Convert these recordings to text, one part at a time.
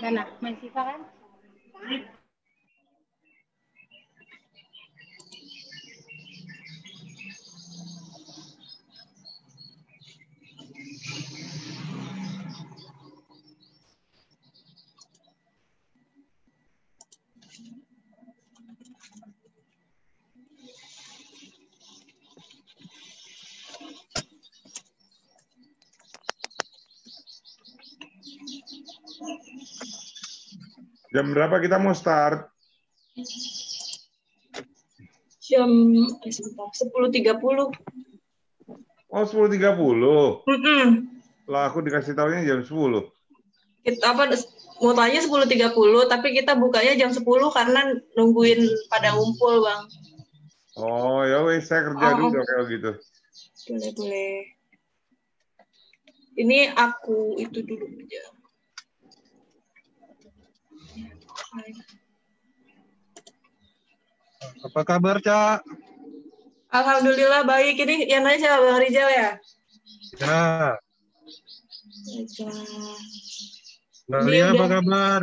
sana main FIFA kan Jam berapa kita mau start? Jam 10.30. Eh, oh, 10.30? Mm hmm Lah, aku dikasih tahunya jam 10. Kita apa, mau tanya 10.30, tapi kita bukanya jam 10 karena nungguin pada ngumpul, Bang. Oh, ya wes saya kerja oh. dulu kalau gitu. Boleh, boleh. Ini aku itu dulu jam. Apa kabar, Cak? Alhamdulillah baik. Ini yang nanya siapa Bang Rijal ya? Ya. Mbak nah, Lia, apa kabar?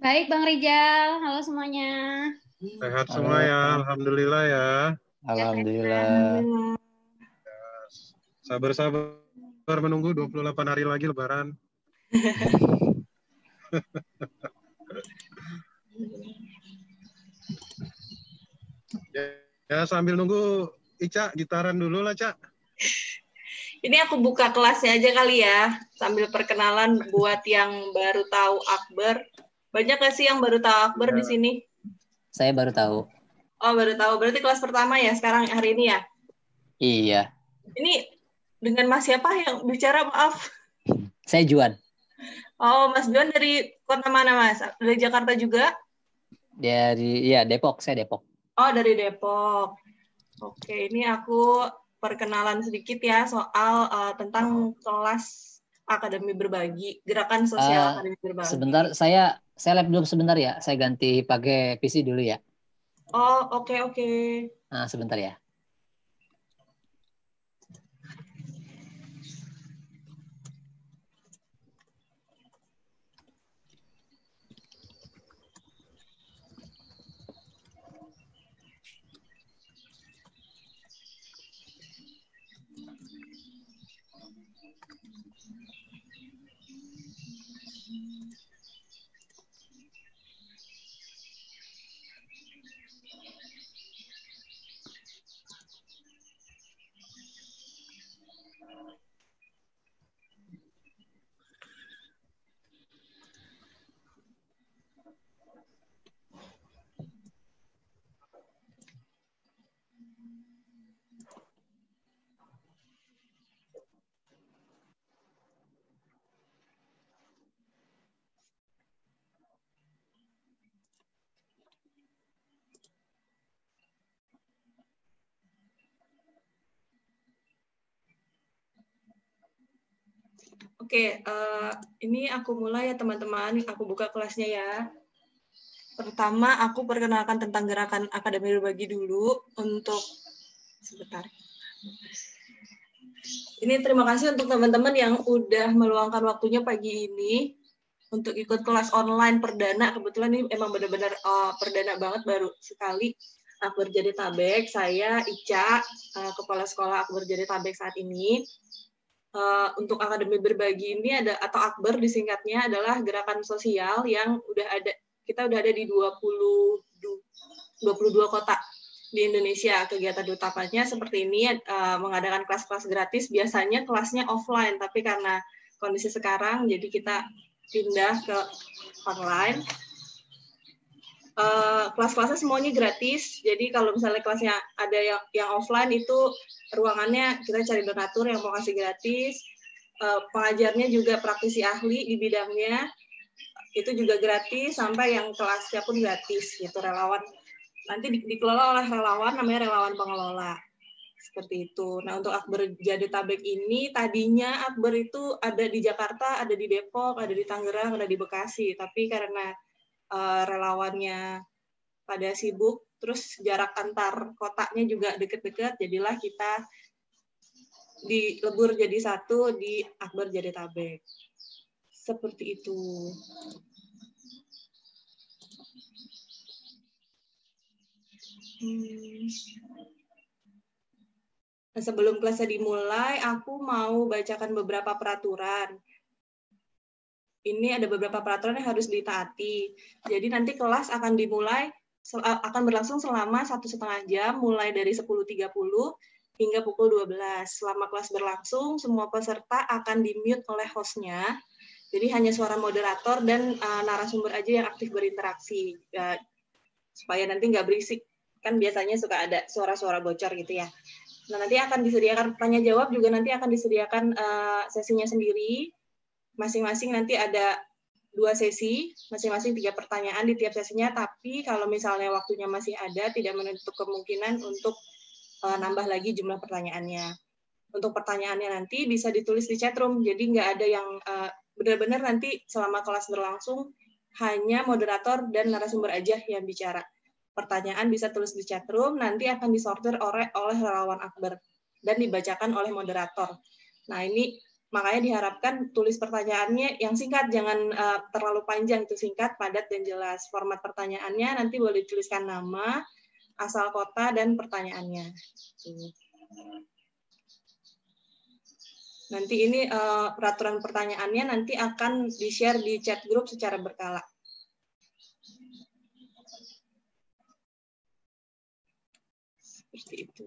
Baik, Bang Rijal. Halo semuanya. Sehat Halo. semua ya, Alhamdulillah ya. Alhamdulillah. Sabar-sabar menunggu 28 hari lagi lebaran. Ya, ya sambil nunggu Ica gitaran dulu lah Cak. Ini aku buka kelasnya aja kali ya sambil perkenalan buat yang baru tahu Akbar. Banyak gak sih yang baru tahu Akbar ya. di sini? Saya baru tahu. Oh baru tahu. Berarti kelas pertama ya sekarang hari ini ya? Iya. Ini dengan Mas siapa yang bicara maaf? Saya Juan. Oh Mas Juan dari kota mana Mas? Dari Jakarta juga? Dari ya Depok, saya Depok. Oh, dari Depok. Oke, ini aku perkenalan sedikit ya soal uh, tentang kelas akademi berbagi, gerakan sosial uh, akademi berbagi. Sebentar, saya saya lab dulu sebentar ya. Saya ganti pakai PC dulu ya. Oh, oke okay, oke. Okay. Nah, sebentar ya. Oke, okay, uh, eh, ini aku mulai ya teman-teman. Aku buka kelasnya ya. Pertama, aku perkenalkan tentang gerakan akademi berbagi dulu untuk sebentar. Ini terima kasih untuk teman-teman yang udah meluangkan waktunya pagi ini untuk ikut kelas online perdana. Kebetulan ini emang benar-benar uh, perdana banget baru sekali Aku berjadi Tabek. Saya Ica, uh, kepala sekolah Aku berjadi Tabek saat ini uh, untuk Akademi Berbagi ini ada atau Akbar disingkatnya adalah gerakan sosial yang udah ada kita udah ada di 20 22 kota di Indonesia. Kegiatan utamanya seperti ini uh, mengadakan kelas-kelas gratis. Biasanya kelasnya offline, tapi karena kondisi sekarang jadi kita pindah ke online uh, kelas-kelasnya semuanya gratis. Jadi kalau misalnya kelasnya ada yang yang offline itu ruangannya kita cari donatur yang mau kasih gratis. Uh, pengajarnya juga praktisi ahli di bidangnya itu juga gratis sampai yang kelasnya pun gratis gitu relawan nanti di, dikelola oleh relawan namanya relawan pengelola seperti itu. Nah untuk Akbar Jadetabek ini tadinya Akbar itu ada di Jakarta, ada di Depok, ada di Tangerang, ada di Bekasi. Tapi karena Eh, relawannya pada sibuk, terus jarak antar kotaknya juga deket-deket, jadilah kita di Lebur jadi satu, di Akbar Jadi Tabek. Seperti itu. Hmm. Sebelum kelasnya dimulai, aku mau bacakan beberapa peraturan ini ada beberapa peraturan yang harus ditaati. Jadi nanti kelas akan dimulai akan berlangsung selama satu setengah jam mulai dari 10.30 hingga pukul 12. Selama kelas berlangsung, semua peserta akan dimute oleh hostnya. Jadi hanya suara moderator dan uh, narasumber aja yang aktif berinteraksi. Uh, supaya nanti nggak berisik. Kan biasanya suka ada suara-suara bocor gitu ya. Nah, nanti akan disediakan tanya jawab juga nanti akan disediakan uh, sesinya sendiri masing-masing nanti ada dua sesi, masing-masing tiga pertanyaan di tiap sesinya, tapi kalau misalnya waktunya masih ada, tidak menutup kemungkinan untuk uh, nambah lagi jumlah pertanyaannya. Untuk pertanyaannya nanti bisa ditulis di chatroom, jadi nggak ada yang uh, benar-benar nanti selama kelas berlangsung, hanya moderator dan narasumber aja yang bicara. Pertanyaan bisa tulis di chatroom, nanti akan disortir oleh, oleh relawan akbar dan dibacakan oleh moderator. Nah, ini Makanya diharapkan tulis pertanyaannya yang singkat, jangan uh, terlalu panjang itu singkat, padat dan jelas. Format pertanyaannya nanti boleh tuliskan nama, asal kota dan pertanyaannya. Nanti ini uh, peraturan pertanyaannya nanti akan di-share di chat grup secara berkala. Seperti itu.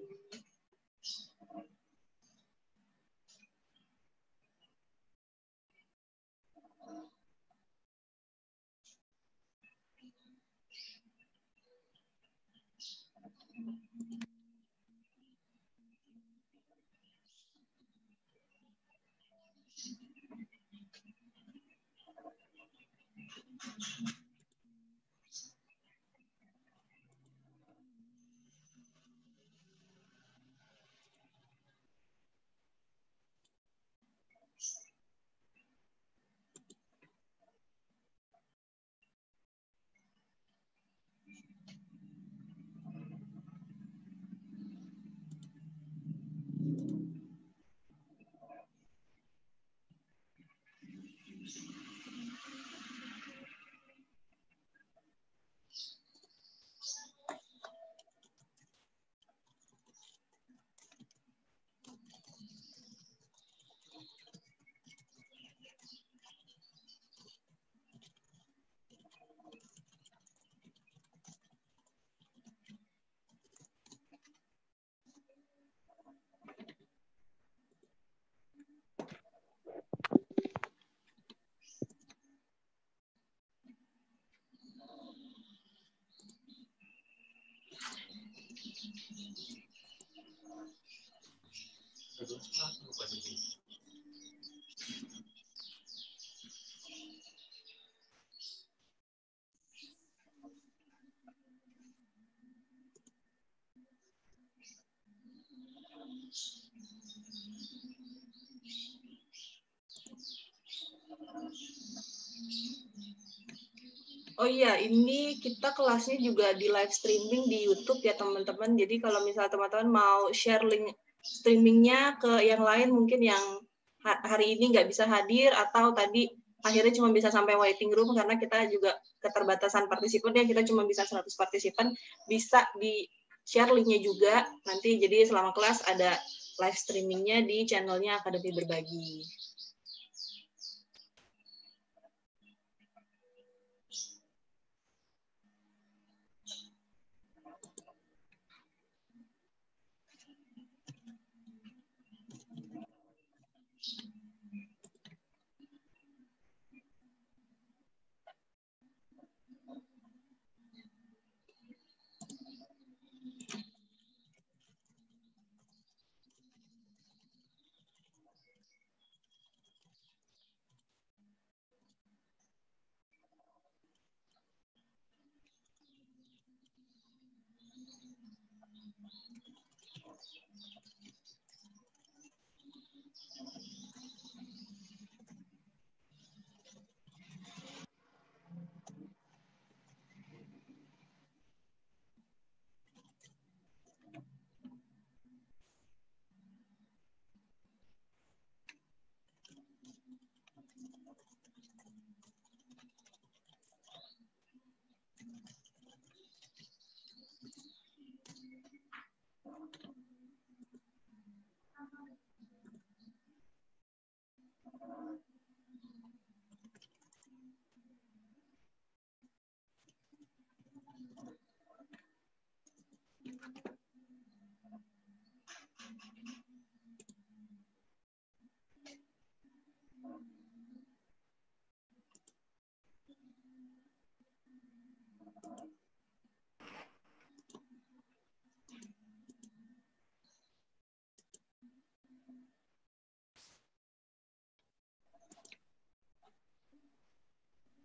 Oh iya, ini kita kelasnya juga di live streaming di YouTube ya teman-teman. Jadi kalau misalnya teman-teman mau share link streamingnya ke yang lain mungkin yang hari ini nggak bisa hadir atau tadi akhirnya cuma bisa sampai waiting room karena kita juga keterbatasan partisipan ya kita cuma bisa 100 partisipan bisa di share linknya juga nanti jadi selama kelas ada live streamingnya di channelnya Akademi Berbagi.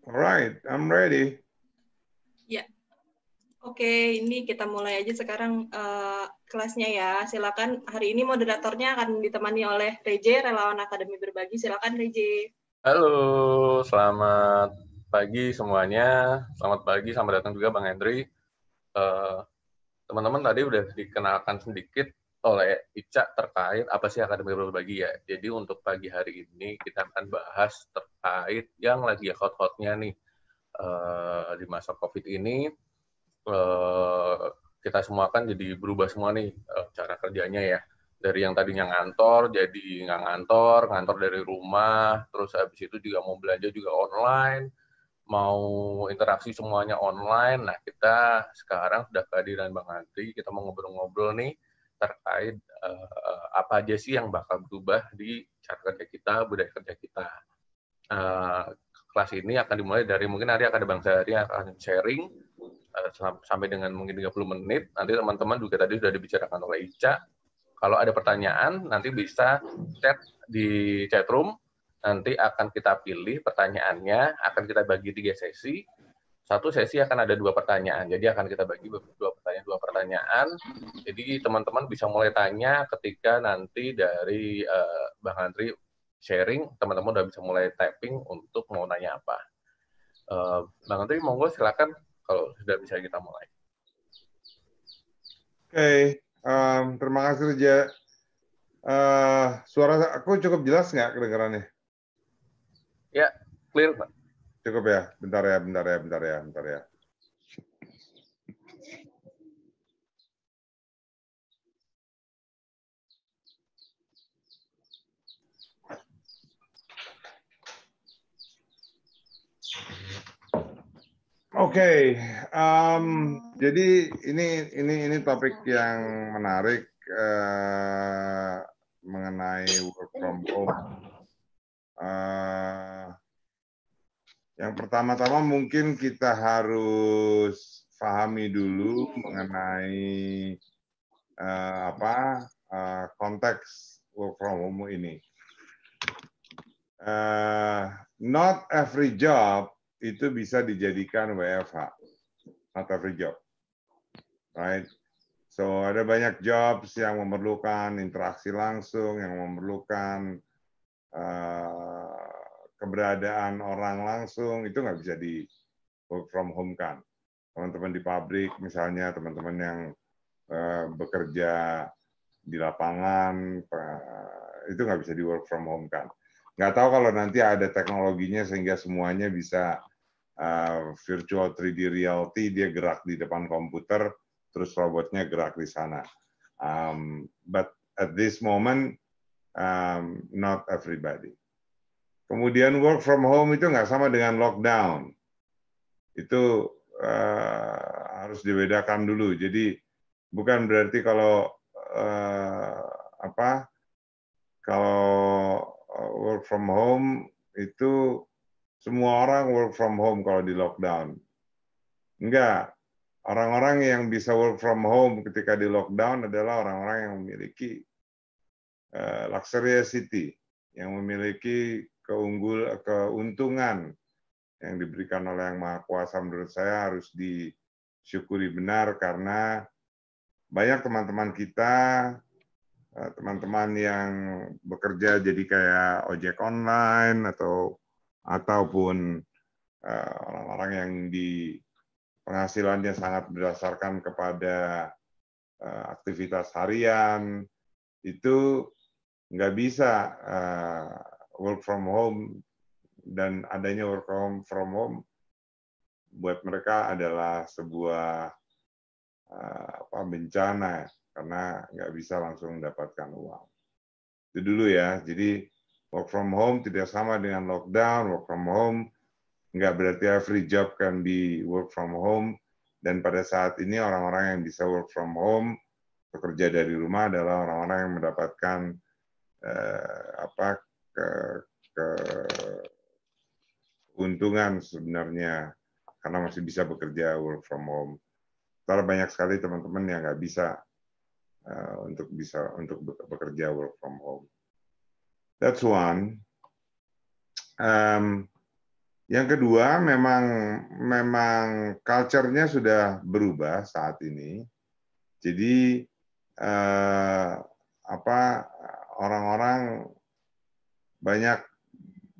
All right, I'm ready. Ya. Yeah. Oke, okay, ini kita mulai aja sekarang uh, kelasnya ya. Silakan hari ini moderatornya akan ditemani oleh Rej, Relawan Akademi Berbagi. Silakan Rej. Halo, selamat pagi semuanya. Selamat pagi, selamat datang juga Bang Hendri. teman uh, teman -teman tadi udah dikenalkan sedikit oleh Ica terkait apa sih akan Akademi Berbagi ya. Jadi untuk pagi hari ini kita akan bahas terkait yang lagi hot-hotnya nih uh, di masa COVID ini. Uh, kita semua kan jadi berubah semua nih uh, cara kerjanya ya. Dari yang tadinya ngantor jadi nggak ngantor, ngantor dari rumah, terus habis itu juga mau belanja juga online, mau interaksi semuanya online. Nah kita sekarang sudah kehadiran Bang Andri, kita mau ngobrol-ngobrol nih terkait uh, apa aja sih yang bakal berubah di cara kerja kita, budaya kerja kita. Uh, kelas ini akan dimulai dari mungkin hari akan ada bang yang akan sharing uh, sampai dengan mungkin 30 menit. Nanti teman-teman juga tadi sudah dibicarakan oleh Ica. Kalau ada pertanyaan nanti bisa chat di chat room. Nanti akan kita pilih pertanyaannya, akan kita bagi tiga sesi. Satu sesi akan ada dua pertanyaan, jadi akan kita bagi dua tanya dua pertanyaan. Jadi teman-teman bisa mulai tanya ketika nanti dari uh, Bang Andri sharing, teman-teman udah bisa mulai typing untuk mau nanya apa. Uh, Bang Andri, monggo silakan kalau sudah bisa kita mulai. Oke, okay. um, terima kasih Reja. Uh, eh, suara aku cukup jelas nggak kedengarannya? Ya, clear Pak. Cukup ya, bentar ya, bentar ya, bentar ya, bentar ya. Oke, okay. um, jadi ini ini ini topik yang menarik uh, mengenai work from home. Uh, yang pertama-tama mungkin kita harus pahami dulu mengenai uh, apa uh, konteks work from home ini. Uh, not every job itu bisa dijadikan WFH atau free job. Right? So ada banyak jobs yang memerlukan interaksi langsung, yang memerlukan uh, keberadaan orang langsung, itu nggak bisa di work from home kan. Teman-teman di pabrik misalnya, teman-teman yang uh, bekerja di lapangan, uh, itu nggak bisa di work from home kan. Nggak tahu kalau nanti ada teknologinya sehingga semuanya bisa Ah, virtual 3D reality dia gerak di depan komputer terus robotnya gerak di sana. Um, but at this moment um, not everybody. Kemudian work from home itu nggak sama dengan lockdown. Itu uh, harus dibedakan dulu. Jadi bukan berarti kalau uh, apa kalau work from home itu semua orang work from home kalau di lockdown. Enggak. Orang-orang yang bisa work from home ketika di lockdown adalah orang-orang yang memiliki uh, eh, luxury city, yang memiliki keunggul keuntungan yang diberikan oleh Yang Maha Kuasa menurut saya harus disyukuri benar karena banyak teman-teman kita eh, teman-teman yang bekerja jadi kayak ojek online atau ataupun eh, orang-orang yang di penghasilannya sangat berdasarkan kepada eh, aktivitas harian itu nggak bisa eh, work from home dan adanya work from from home buat mereka adalah sebuah apa bencana karena nggak bisa langsung mendapatkan uang itu dulu ya jadi Work from home tidak sama dengan lockdown. Work from home nggak berarti every job can be work from home. Dan pada saat ini orang-orang yang bisa work from home, bekerja dari rumah adalah orang-orang yang mendapatkan eh, apa ke, ke keuntungan sebenarnya karena masih bisa bekerja work from home. Karena banyak sekali teman-teman yang nggak bisa uh, untuk bisa untuk bekerja work from home. That's one. Um, yang kedua, memang memang culture-nya sudah berubah saat ini. Jadi uh, apa orang-orang banyak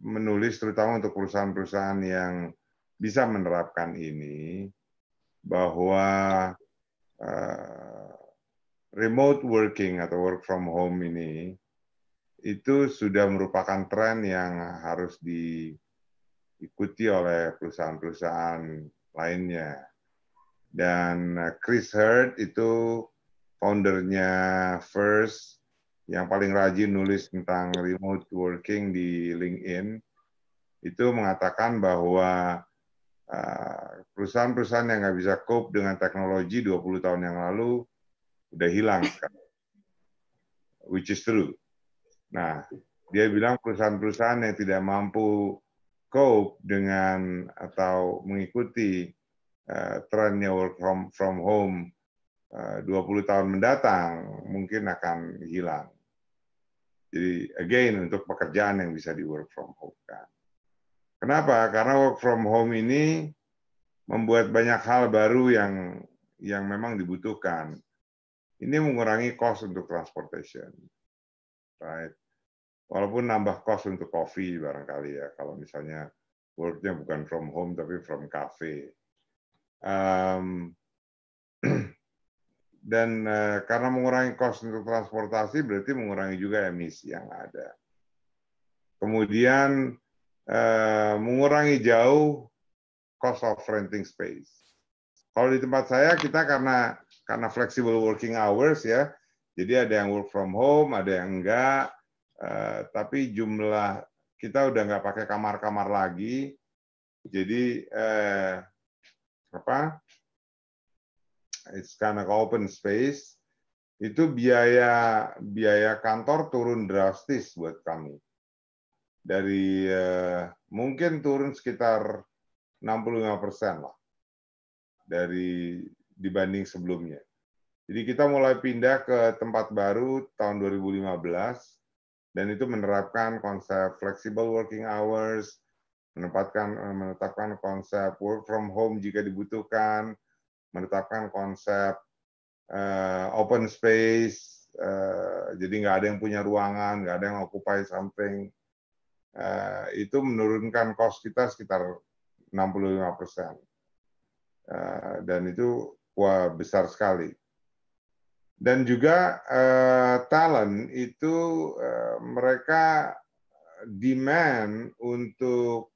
menulis terutama untuk perusahaan-perusahaan yang bisa menerapkan ini bahwa uh, remote working atau work from home ini itu sudah merupakan tren yang harus diikuti oleh perusahaan-perusahaan lainnya. Dan eh, Chris Hurd itu foundernya First yang paling rajin nulis tentang remote working di LinkedIn itu mengatakan bahwa eh, perusahaan-perusahaan yang nggak bisa cope dengan teknologi 20 tahun yang lalu udah hilang sekarang. Which is true. Nah, dia bilang perusahaan-perusahaan yang tidak mampu cope dengan atau mengikuti uh, eh, trennya work from from home eh, uh, 20 tahun mendatang mungkin akan hilang. Jadi again untuk pekerjaan yang bisa di work from home kan. Kenapa? Karena work from home ini membuat banyak hal baru yang yang memang dibutuhkan. Ini mengurangi cost untuk transportation. Right Walaupun nambah cost untuk coffee barangkali ya, kalau misalnya worknya bukan from home tapi from cafe. Um, dan uh, karena mengurangi cost untuk transportasi berarti mengurangi juga emisi yang ada. Kemudian uh, mengurangi jauh cost of renting space. Kalau di tempat saya kita karena karena flexible working hours ya, jadi ada yang work from home, ada yang enggak, Eh, tapi jumlah kita udah nggak pakai kamar-kamar lagi, jadi eh, apa? It's kind of open space. Itu biaya biaya kantor turun drastis buat kami. Dari eh, mungkin turun sekitar 65% persen lah dari dibanding sebelumnya. Jadi kita mulai pindah ke tempat baru tahun 2015 dan itu menerapkan konsep flexible working hours, menempatkan eh, menetapkan konsep work from home jika dibutuhkan, menetapkan konsep uh, open space, uh, jadi nggak ada yang punya ruangan, nggak ada yang occupy something, uh, itu menurunkan cost kita sekitar 65 persen, uh, dan itu wah, besar sekali dan juga uh, talent itu uh, mereka demand untuk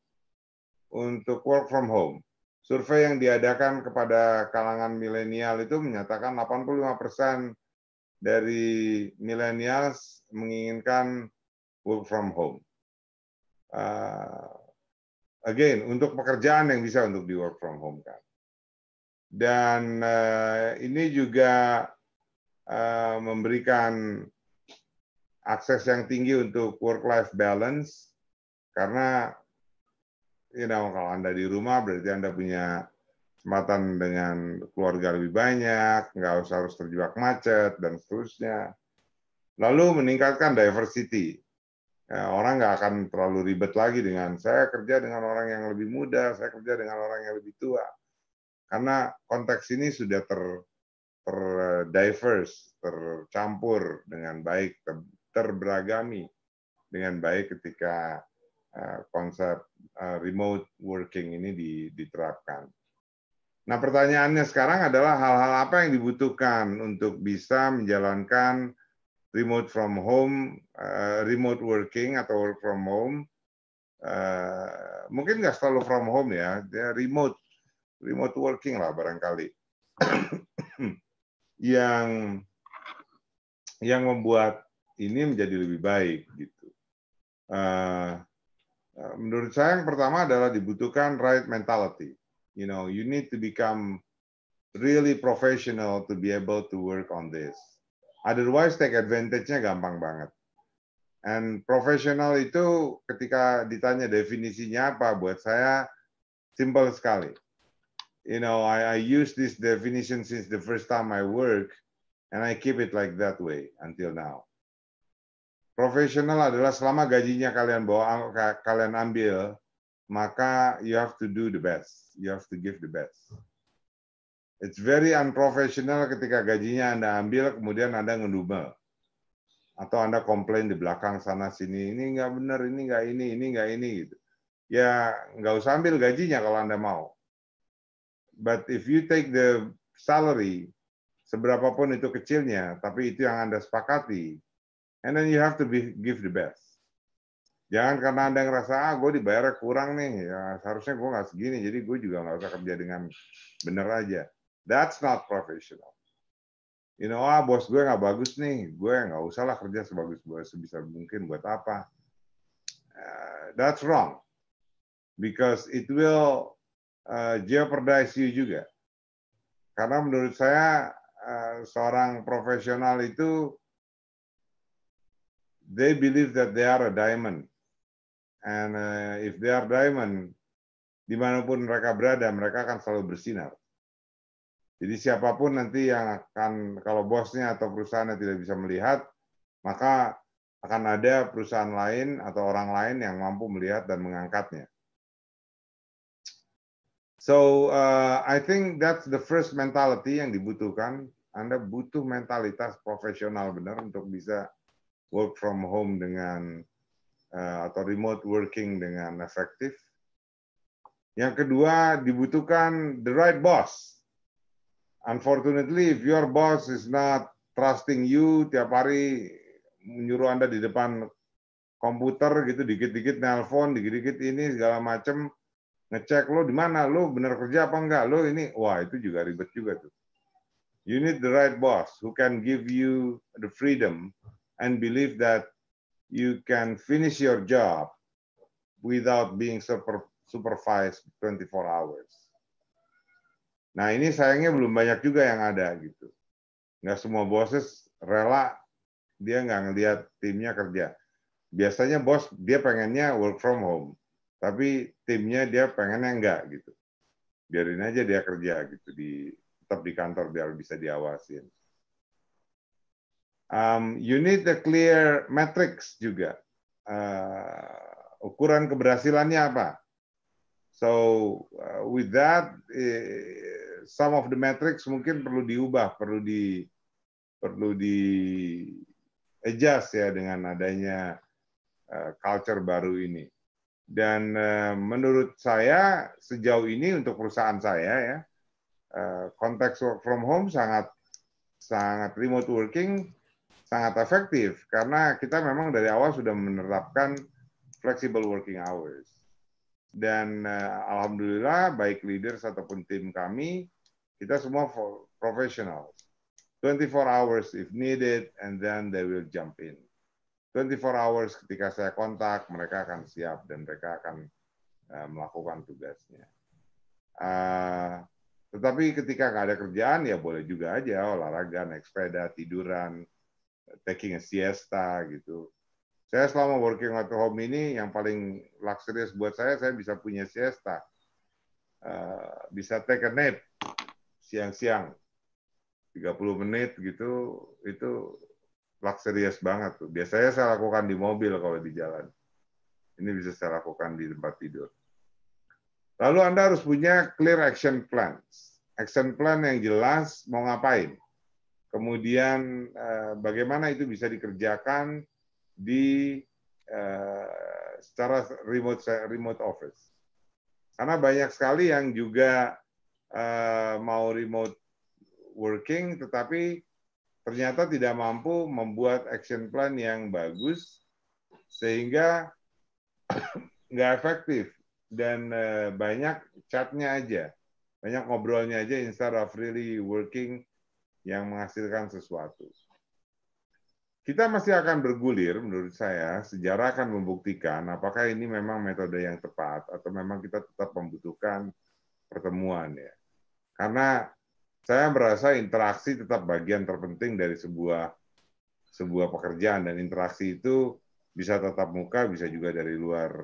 untuk work from home. Survei yang diadakan kepada kalangan milenial itu menyatakan 85% dari milenial menginginkan work from home. Uh, again, untuk pekerjaan yang bisa untuk di work from home kan. Dan uh, ini juga Eh, memberikan akses yang tinggi untuk work-life balance karena you know, kalau Anda di rumah berarti Anda punya kesempatan dengan keluarga lebih banyak, nggak usah harus terjebak macet, dan seterusnya. Lalu meningkatkan diversity. Ya, orang nggak akan terlalu ribet lagi dengan saya kerja dengan orang yang lebih muda, saya kerja dengan orang yang lebih tua. Karena konteks ini sudah ter terdiverse, tercampur dengan baik, terberagami dengan baik ketika eh, konsep eh, remote working ini diterapkan. Nah, pertanyaannya sekarang adalah hal-hal apa yang dibutuhkan untuk bisa menjalankan remote from home, eh, remote working atau work from home. mungkin nggak selalu from home ya, dia ya remote, remote working lah barangkali yang yang membuat ini menjadi lebih baik gitu. Uh, menurut saya yang pertama adalah dibutuhkan right mentality. You know, you need to become really professional to be able to work on this. Otherwise take advantage-nya gampang banget. And professional itu ketika ditanya definisinya apa buat saya simple sekali you know, I, I use this definition since the first time I work, and I keep it like that way until now. Profesional adalah selama gajinya kalian bawa, kalian ambil, maka you have to do the best. You have to give the best. It's very unprofessional ketika gajinya Anda ambil, kemudian Anda ngedumel. Atau Anda komplain di belakang sana sini, ini nggak benar, ini nggak ini, ini nggak ini. gitu. Ya nggak usah ambil gajinya kalau Anda mau. But if you take the salary, seberapa pun itu kecilnya, tapi itu yang Anda sepakati, and then you have to be, give the best. Jangan karena Anda ngerasa, ah gue dibayar kurang nih, ya, seharusnya gue nggak segini, jadi gue juga nggak usah kerja dengan bener aja. That's not professional. You know, ah bos gue nggak bagus nih, gue nggak usah lah kerja sebagus gue sebisa mungkin buat apa. Uh, that's wrong. Because it will Eh, jeopardize you juga. Karena menurut saya eh, seorang profesional itu they believe that they are a diamond. And eh, if they are diamond, dimanapun mereka berada, mereka akan selalu bersinar. Jadi siapapun nanti yang akan, kalau bosnya atau perusahaannya tidak bisa melihat, maka akan ada perusahaan lain atau orang lain yang mampu melihat dan mengangkatnya. So uh, I think that's the first mentality yang dibutuhkan. Anda butuh mentalitas profesional benar untuk bisa work from home dengan uh, atau remote working dengan efektif. Yang kedua dibutuhkan the right boss. Unfortunately, if your boss is not trusting you tiap hari menyuruh Anda di depan komputer gitu dikit-dikit nelpon, dikit-dikit ini segala macam ngecek lo di mana, lo bener kerja apa enggak, lo ini, wah itu juga ribet juga tuh. You need the right boss who can give you the freedom and believe that you can finish your job without being super, supervised 24 hours. Nah ini sayangnya belum banyak juga yang ada gitu. Nggak semua bosses rela dia nggak ngelihat timnya kerja. Biasanya bos dia pengennya work from home tapi timnya dia pengen yang enggak gitu biarin aja dia kerja gitu di tetap di kantor biar bisa diawasin um, you need a clear matrix juga uh, ukuran keberhasilannya apa so uh, with that uh, some of the metrics mungkin perlu diubah, perlu di perlu di adjust ya dengan adanya uh, culture baru ini. Dan eh, menurut saya sejauh ini untuk perusahaan saya ya eh, konteks work from home sangat sangat remote working sangat efektif karena kita memang dari awal sudah menerapkan flexible working hours. Dan eh, alhamdulillah baik leaders ataupun tim kami kita semua profesional. 24 hours if needed and then they will jump in. 24 hours ketika saya kontak, mereka akan siap dan mereka akan eh, melakukan tugasnya. Uh, tetapi ketika nggak ada kerjaan, ya boleh juga aja olahraga, naik sepeda, tiduran, taking a siesta gitu. Saya selama working at home ini yang paling luxurious buat saya, saya bisa punya siesta, uh, bisa take a nap siang-siang, 30 menit gitu, itu luxurious banget tuh. Biasanya saya lakukan di mobil kalau di jalan. Ini bisa saya lakukan di tempat tidur. Lalu Anda harus punya clear action plans. Action plan yang jelas mau ngapain. Kemudian eh, bagaimana itu bisa dikerjakan di eh, secara remote remote office. Karena banyak sekali yang juga eh, mau remote working tetapi ternyata tidak mampu membuat action plan yang bagus sehingga nggak efektif dan eh, banyak chatnya aja banyak ngobrolnya aja instead of really working yang menghasilkan sesuatu. Kita masih akan bergulir, menurut saya, sejarah akan membuktikan apakah ini memang metode yang tepat atau memang kita tetap membutuhkan pertemuan ya. Karena saya merasa interaksi tetap bagian terpenting dari sebuah sebuah pekerjaan dan interaksi itu bisa tatap muka bisa juga dari luar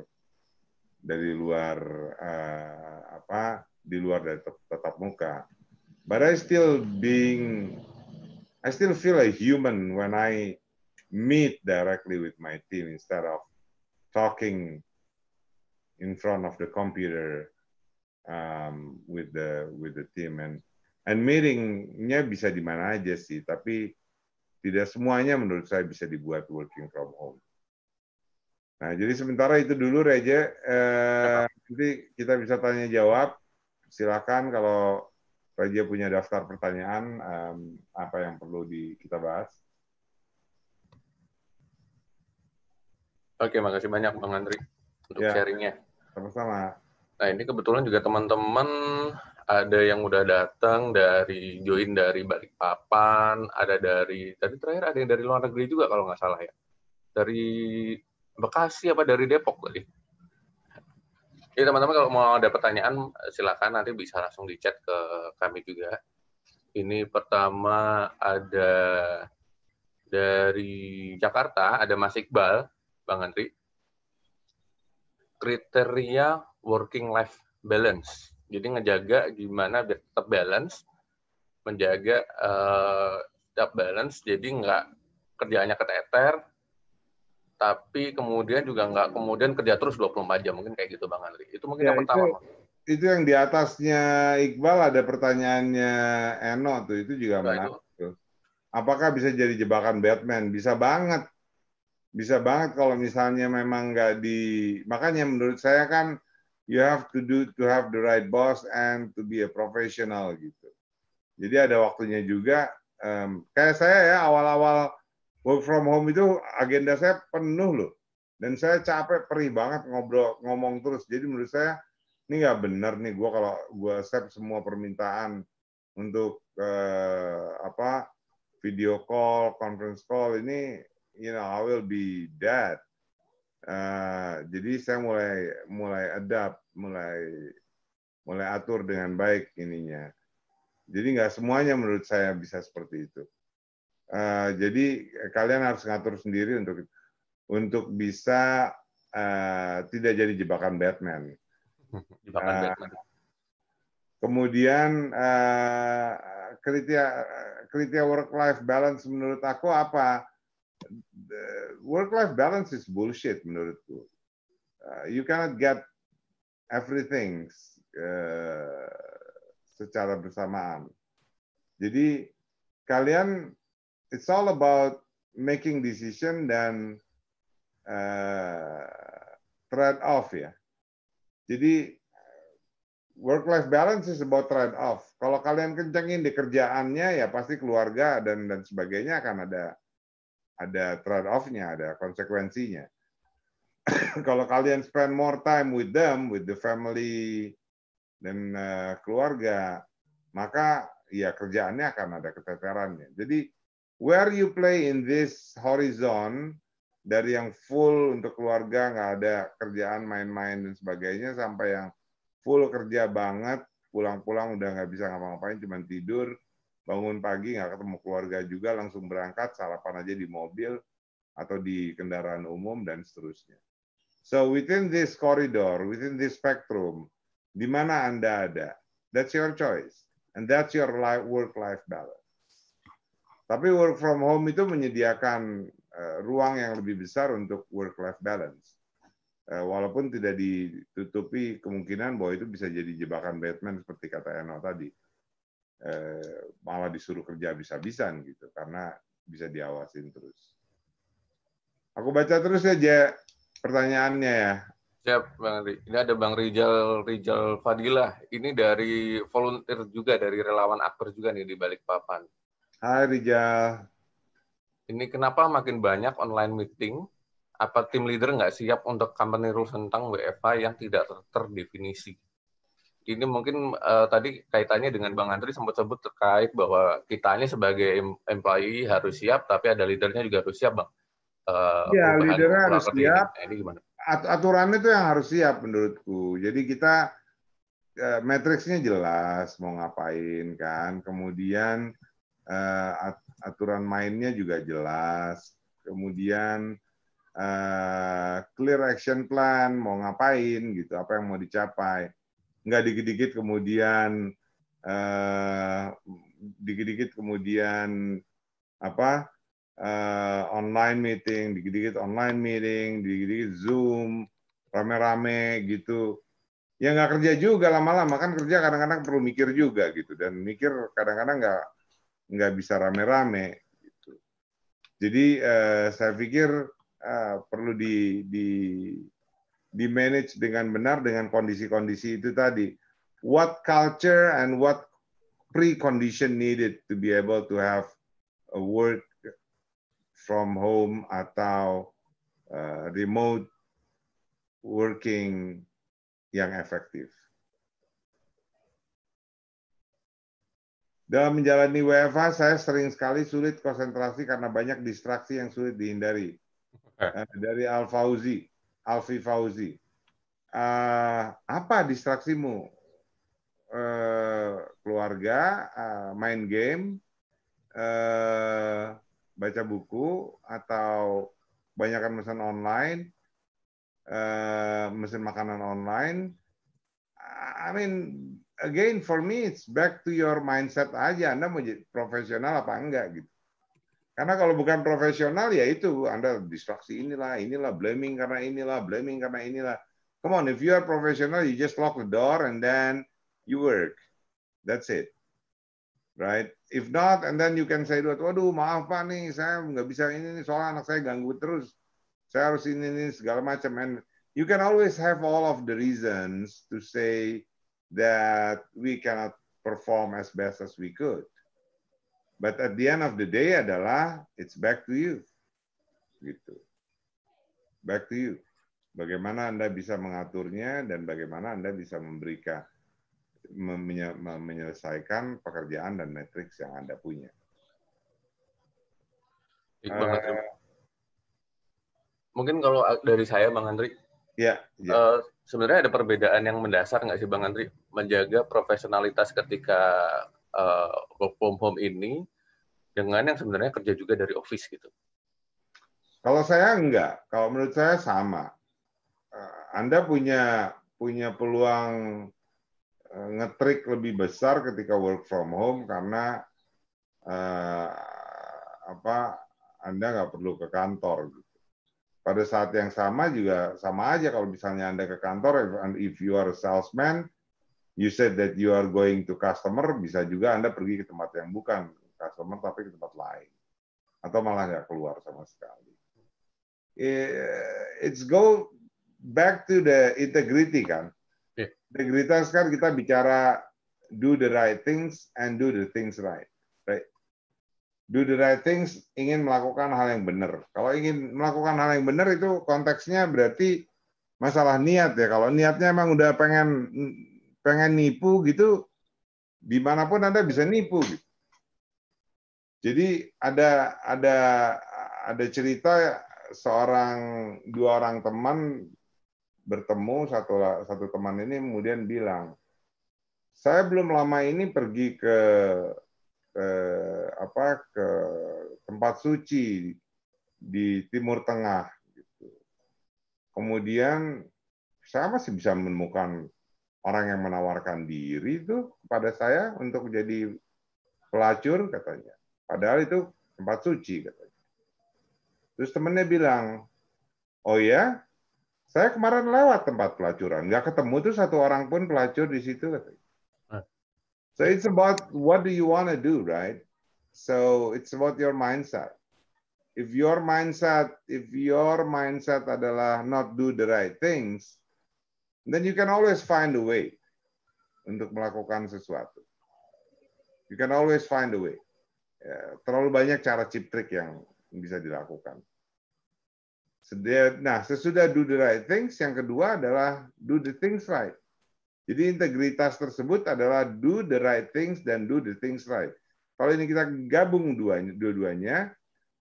dari luar uh, apa di luar dari tetap muka but I still being I still feel a human when I meet directly with my team instead of talking in front of the computer um, with the with the team and And miringnya bisa di mana aja sih, tapi tidak semuanya menurut saya bisa dibuat working from home. Nah, jadi sementara itu dulu Reja. Eh, nanti kita bisa tanya jawab. Silakan kalau Reja punya daftar pertanyaan eh, apa yang perlu di, kita bahas. Oke, makasih banyak Bang Andri untuk ya, sharingnya. Sama-sama. Nah ini kebetulan juga teman-teman ada yang udah datang dari join dari Balikpapan, ada dari tadi terakhir ada yang dari luar negeri juga kalau nggak salah ya. Dari Bekasi apa dari Depok tadi? Jadi teman-teman kalau mau ada pertanyaan silakan nanti bisa langsung di chat ke kami juga. Ini pertama ada dari Jakarta ada Mas Iqbal, Bang Andri kriteria working life balance. Jadi ngejaga gimana biar tetap balance, menjaga uh, tetap balance, jadi nggak kerjaannya keteter, tapi kemudian juga nggak kemudian kerja terus 24 jam, mungkin kayak gitu Bang Andri. Itu mungkin ya, yang pertama. Itu, yang di atasnya Iqbal ada pertanyaannya Eno tuh, itu juga nah, menarik. Apakah bisa jadi jebakan Batman? Bisa banget bisa banget kalau misalnya memang nggak di makanya menurut saya kan you have to do to have the right boss and to be a professional gitu. Jadi ada waktunya juga. Um, kayak saya ya awal-awal work from home itu agenda saya penuh loh. Dan saya capek perih banget ngobrol ngomong terus. Jadi menurut saya ini nggak benar nih gue kalau gue accept semua permintaan untuk uh, apa video call, conference call ini you know, I will be dead. Uh, jadi saya mulai mulai adapt, mulai mulai atur dengan baik ininya. Jadi nggak semuanya menurut saya bisa seperti itu. Uh, jadi kalian harus ngatur sendiri untuk untuk bisa uh, tidak jadi jebakan Batman. Jebakan uh, Batman. Kemudian uh, kriteria kriteria work life balance menurut aku apa? work life balance is bullshit menurutku. Uh, you cannot get everything uh, secara bersamaan. Jadi kalian it's all about making decision dan uh, trade off ya. Jadi work life balance is about trade off. Kalau kalian kencengin di kerjaannya ya pasti keluarga dan dan sebagainya akan ada ada trade off-nya, ada konsekuensinya. Kalau kalian spend more time with them, with the family dan uh, keluarga, maka ya kerjaannya akan ada keteterannya. Jadi where you play in this horizon dari yang full untuk keluarga nggak ada kerjaan main-main dan sebagainya sampai yang full kerja banget pulang-pulang udah nggak bisa ngapa-ngapain cuma tidur bangun pagi nggak ketemu keluarga juga langsung berangkat sarapan aja di mobil atau di kendaraan umum dan seterusnya. So within this corridor, within this spectrum, di mana Anda ada, that's your choice and that's your life, work life balance. Tapi work from home itu menyediakan uh, ruang yang lebih besar untuk work life balance. Eh, walaupun tidak ditutupi kemungkinan bahwa itu bisa jadi jebakan Batman seperti kata Eno tadi Eh, malah disuruh kerja habis-habisan gitu karena bisa diawasin terus. Aku baca terus aja ya, pertanyaannya ya. Siap, Bang Ri. Ini ada Bang Rijal Rijal Fadilah. Ini dari volunteer juga, dari relawan akbar juga nih di balik papan. Hai Rijal. Ini kenapa makin banyak online meeting? Apa tim leader nggak siap untuk company rules tentang WFA yang tidak terdefinisi? -ter ini mungkin uh, tadi kaitannya dengan Bang Andri sempat sebut terkait bahwa kita ini sebagai employee harus siap, tapi ada leadernya juga harus siap, Bang. Uh, ya, leadernya harus siap. Ini. Nah, ini gimana? At aturannya itu yang harus siap menurutku. Jadi kita uh, matriksnya jelas mau ngapain kan, kemudian uh, at aturan mainnya juga jelas, kemudian uh, clear action plan mau ngapain gitu, apa yang mau dicapai nggak dikit-dikit kemudian eh, dikit-dikit kemudian apa eh, online meeting, dikit-dikit online meeting, dikit-dikit zoom, rame-rame gitu. Ya nggak kerja juga lama-lama kan kerja kadang-kadang perlu mikir juga gitu dan mikir kadang-kadang nggak nggak bisa rame-rame. Gitu. Jadi eh, saya pikir eh, perlu di, di di manage dengan benar dengan kondisi-kondisi itu tadi. What culture and what precondition needed to be able to have a work from home atau uh, remote working yang efektif. Dalam menjalani WFA saya sering sekali sulit konsentrasi karena banyak distraksi yang sulit dihindari. Eh. Eh, dari Al Fauzi, Alfi Fauzi. Uh, apa distraksimu? Uh, keluarga, uh, main game, uh, baca buku, atau banyakkan mesin online, uh, mesin makanan online. I mean, again for me it's back to your mindset aja. Anda mau jadi profesional apa enggak gitu. Karena kalau bukan profesional ya itu Anda distraksi inilah, inilah blaming karena inilah, blaming karena inilah. Come on, if you are professional, you just lock the door and then you work. That's it. Right? If not, and then you can say, waduh maaf Pak nih, saya nggak bisa ini nih, soal anak saya ganggu terus. Saya harus ini, ini segala macam. And you can always have all of the reasons to say that we cannot perform as best as we could. But at the end of the day adalah it's back to you. Gitu. Back to you. Bagaimana Anda bisa mengaturnya dan bagaimana Anda bisa memberikan menyelesaikan pekerjaan dan matriks yang Anda punya. Baik Uh, Mungkin kalau dari saya, Bang Andri. Ya. ya. Uh, sebenarnya ada perbedaan yang mendasar nggak sih, Bang Andri? Menjaga profesionalitas ketika uh, work from home ini dengan yang sebenarnya kerja juga dari office gitu? Kalau saya enggak, kalau menurut saya sama. Eh, Anda punya punya peluang eh, ngetrik lebih besar ketika work from home karena eh, apa Anda nggak perlu ke kantor gitu. Pada saat yang sama juga sama aja kalau misalnya Anda ke kantor and if you are a salesman you said that you are going to customer bisa juga Anda pergi ke tempat yang bukan customer tapi ke tempat lain atau malah nggak keluar sama sekali. Eh, it's go back to the integrity kan. Yeah. Integritas kan kita bicara do the right things and do the things right. Right. Do the right things ingin melakukan hal yang benar. Kalau ingin melakukan hal yang benar itu konteksnya berarti masalah niat ya. Kalau niatnya emang udah pengen pengen nipu gitu, dimanapun anda bisa nipu. Gitu. Jadi ada ada ada cerita seorang dua orang teman bertemu satu satu teman ini kemudian bilang saya belum lama ini pergi ke ke apa ke tempat suci di Timur Tengah gitu. Kemudian saya masih bisa menemukan orang yang menawarkan diri itu kepada saya untuk jadi pelacur katanya. Padahal itu tempat suci katanya. Terus temennya bilang, oh ya, saya kemarin lewat tempat pelacuran, nggak ketemu tuh satu orang pun pelacur di situ katanya. Ah. So it's about what do you want to do, right? So it's about your mindset. If your mindset, if your mindset adalah not do the right things, then you can always find a way untuk melakukan sesuatu. You can always find a way. Ya, terlalu banyak cara chip trick yang bisa dilakukan. Nah, sesudah do the right things, yang kedua adalah do the things right. Jadi integritas tersebut adalah do the right things dan do the things right. Kalau ini kita gabung dua-duanya,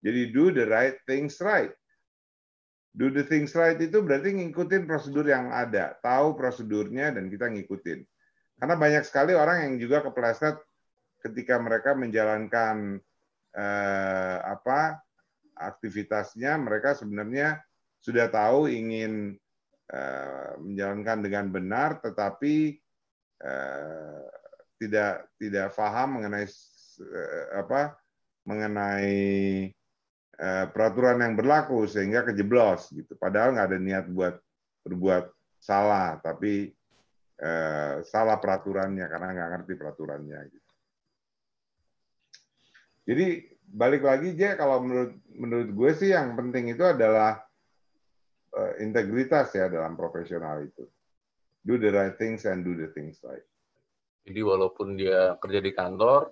jadi do the right things right. Do the things right itu berarti ngikutin prosedur yang ada, tahu prosedurnya dan kita ngikutin. Karena banyak sekali orang yang juga kepleset ketika mereka menjalankan eh, apa aktivitasnya mereka sebenarnya sudah tahu ingin eh, menjalankan dengan benar tetapi eh, tidak tidak paham mengenai eh, apa mengenai eh, peraturan yang berlaku sehingga kejeblos gitu padahal nggak ada niat buat berbuat salah tapi eh, salah peraturannya karena nggak ngerti peraturannya gitu. Jadi balik lagi aja kalau menurut menurut gue sih yang penting itu adalah uh, integritas ya dalam profesional itu. Do the right things and do the things right. Jadi walaupun dia kerja di kantor,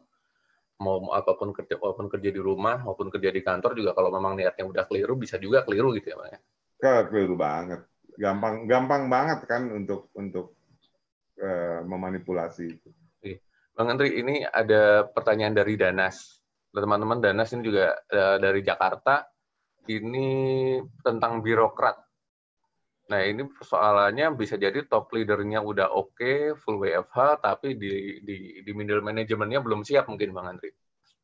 mau apapun kerja, walaupun kerja di rumah maupun kerja di kantor juga kalau memang niatnya udah keliru bisa juga keliru gitu ya Pak ya. Keliru banget. Gampang gampang banget kan untuk untuk uh, memanipulasi itu. Iya. Bang Andri, ini ada pertanyaan dari Danas teman-teman Danas ini juga eh, dari Jakarta. Ini tentang birokrat. Nah, ini persoalannya bisa jadi top leadernya udah oke, okay, full WFH, tapi di, di, di middle manajemennya belum siap mungkin Bang Andri.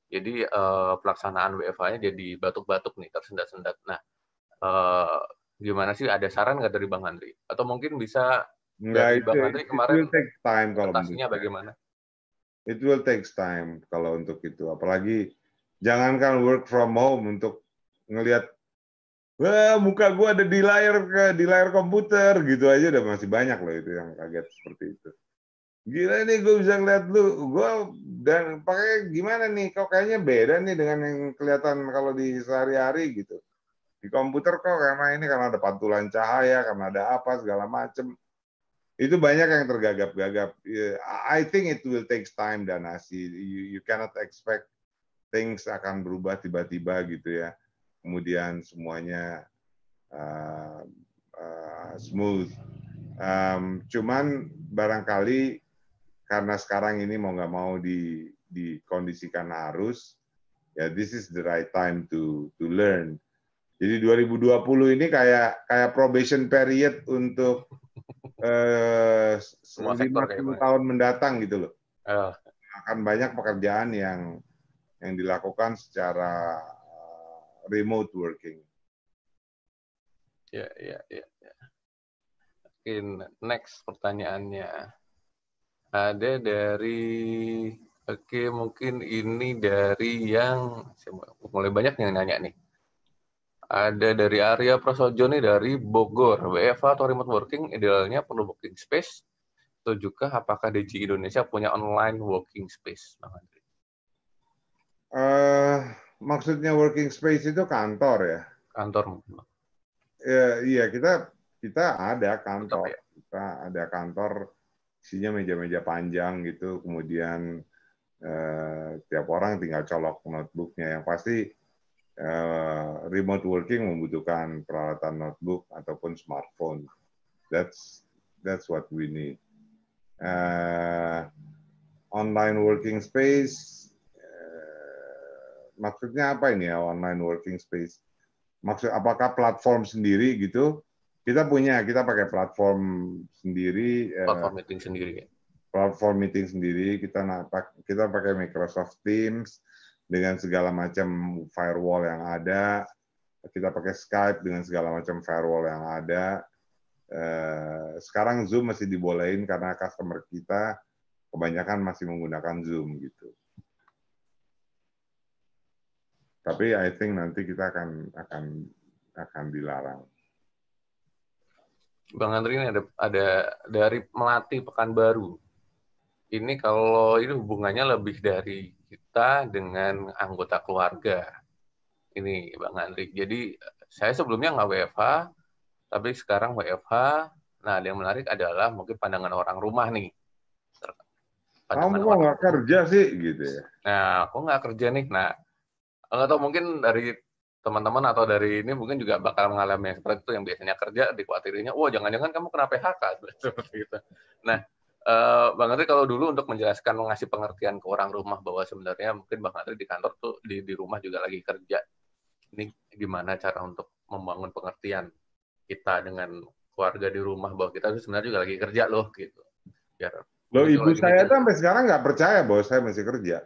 Jadi uh, pelaksanaan WFH-nya jadi batuk-batuk nih, tersendat-sendat. Nah, uh, gimana sih ada saran nggak dari Bang Andri? Atau mungkin bisa Enggak, dari Bang Andri kemarin time kalau bagaimana? it will take time kalau untuk itu. Apalagi jangankan work from home untuk ngelihat Wah, muka gua ada di layar ke di layar komputer gitu aja udah masih banyak loh itu yang kaget seperti itu. Gila nih gue bisa ngeliat lu, gue dan pakai gimana nih? Kok kayaknya beda nih dengan yang kelihatan kalau di sehari-hari gitu. Di komputer kok karena ini karena ada pantulan cahaya, karena ada apa segala macem itu banyak yang tergagap-gagap. I think it will take time dan You, you cannot expect things akan berubah tiba-tiba gitu ya. Kemudian semuanya uh, uh, smooth. Um, cuman barangkali karena sekarang ini mau nggak mau di dikondisikan harus, ya this is the right time to to learn. Jadi 2020 ini kayak kayak probation period untuk eh, Semua 50 sektor tahun mendatang gitu loh. Uh. Akan banyak pekerjaan yang yang dilakukan secara remote working. Ya, ya, ya, ya. mungkin next pertanyaannya. Ada dari, oke mungkin ini dari yang, mulai banyak yang nanya nih. Ada dari Arya Prasojo nih dari Bogor. WFA atau remote working idealnya perlu working space atau juga apakah DJI Indonesia punya online working space, Bang Andri? Uh, eh, maksudnya working space itu kantor ya? Kantor. Ya, iya kita kita ada kantor. Tetap, ya? Kita ada kantor isinya meja-meja panjang gitu, kemudian uh, tiap orang tinggal colok notebooknya. Yang pasti Eh, remote working membutuhkan peralatan notebook ataupun smartphone. That's that's what we need. Uh, online working space, uh, maksudnya apa ini ya online working space? Maksud apakah platform sendiri gitu? Kita punya, kita pakai platform sendiri. Platform uh, meeting sendiri. Ya? Platform meeting sendiri. Kita kita pakai Microsoft Teams dengan segala macam firewall yang ada, kita pakai Skype dengan segala macam firewall yang ada. Eh, sekarang Zoom masih dibolehin karena customer kita kebanyakan masih menggunakan Zoom gitu. Tapi I think nanti kita akan akan akan dilarang. Bang Andri ini ada ada dari Melati Pekanbaru. Ini kalau ini hubungannya lebih dari kita dengan anggota keluarga. Ini Bang Andri. Jadi saya sebelumnya nggak WFH, tapi sekarang WFH. Nah, yang menarik adalah mungkin pandangan orang rumah nih. Pandangan Kamu nggak kerja sih, gitu ya? Nah, aku nggak kerja nih. Nah, nggak tahu mungkin dari teman-teman atau dari ini mungkin juga bakal mengalami yang seperti itu yang biasanya kerja dikhawatirinya, wah jangan-jangan kamu kena PHK seperti itu. Nah, Eh, Bang Andri kalau dulu untuk menjelaskan mengasih pengertian ke orang rumah bahwa sebenarnya mungkin Bang Andri di kantor tuh di, di rumah juga lagi kerja. Ini gimana cara untuk membangun pengertian kita dengan keluarga di rumah bahwa kita tuh sebenarnya juga lagi kerja loh gitu. Biar lo ibu saya tuh sampai sekarang nggak percaya bahwa saya masih kerja.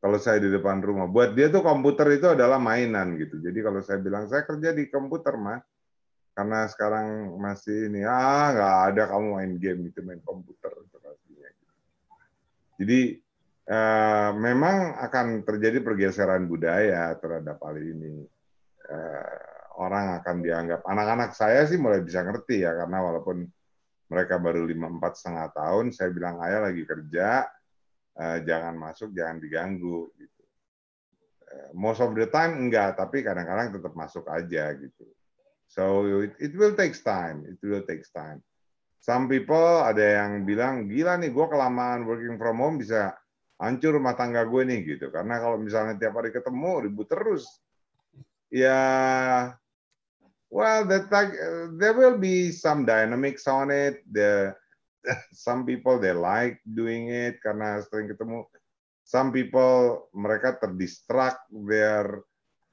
Kalau saya di depan rumah, buat dia tuh komputer itu adalah mainan gitu. Jadi kalau saya bilang saya kerja di komputer mah, karena sekarang masih ini ah nggak ada kamu main game gitu main komputer atau gitu pastinya jadi eh, memang akan terjadi pergeseran budaya terhadap hal ini eh, orang akan dianggap anak-anak saya sih mulai bisa ngerti ya karena walaupun mereka baru lima empat setengah tahun saya bilang ayah lagi kerja eh, jangan masuk jangan diganggu gitu eh, most of the time enggak tapi kadang-kadang tetap masuk aja gitu So it, it will take time. It will take time. Some people ada yang bilang gila nih gue kelamaan working from home bisa hancur rumah tangga gue nih gitu. Karena kalau misalnya tiap hari ketemu ribut terus, ya well that like, there will be some dynamics on it. The some people they like doing it karena sering ketemu. Some people mereka terdistract their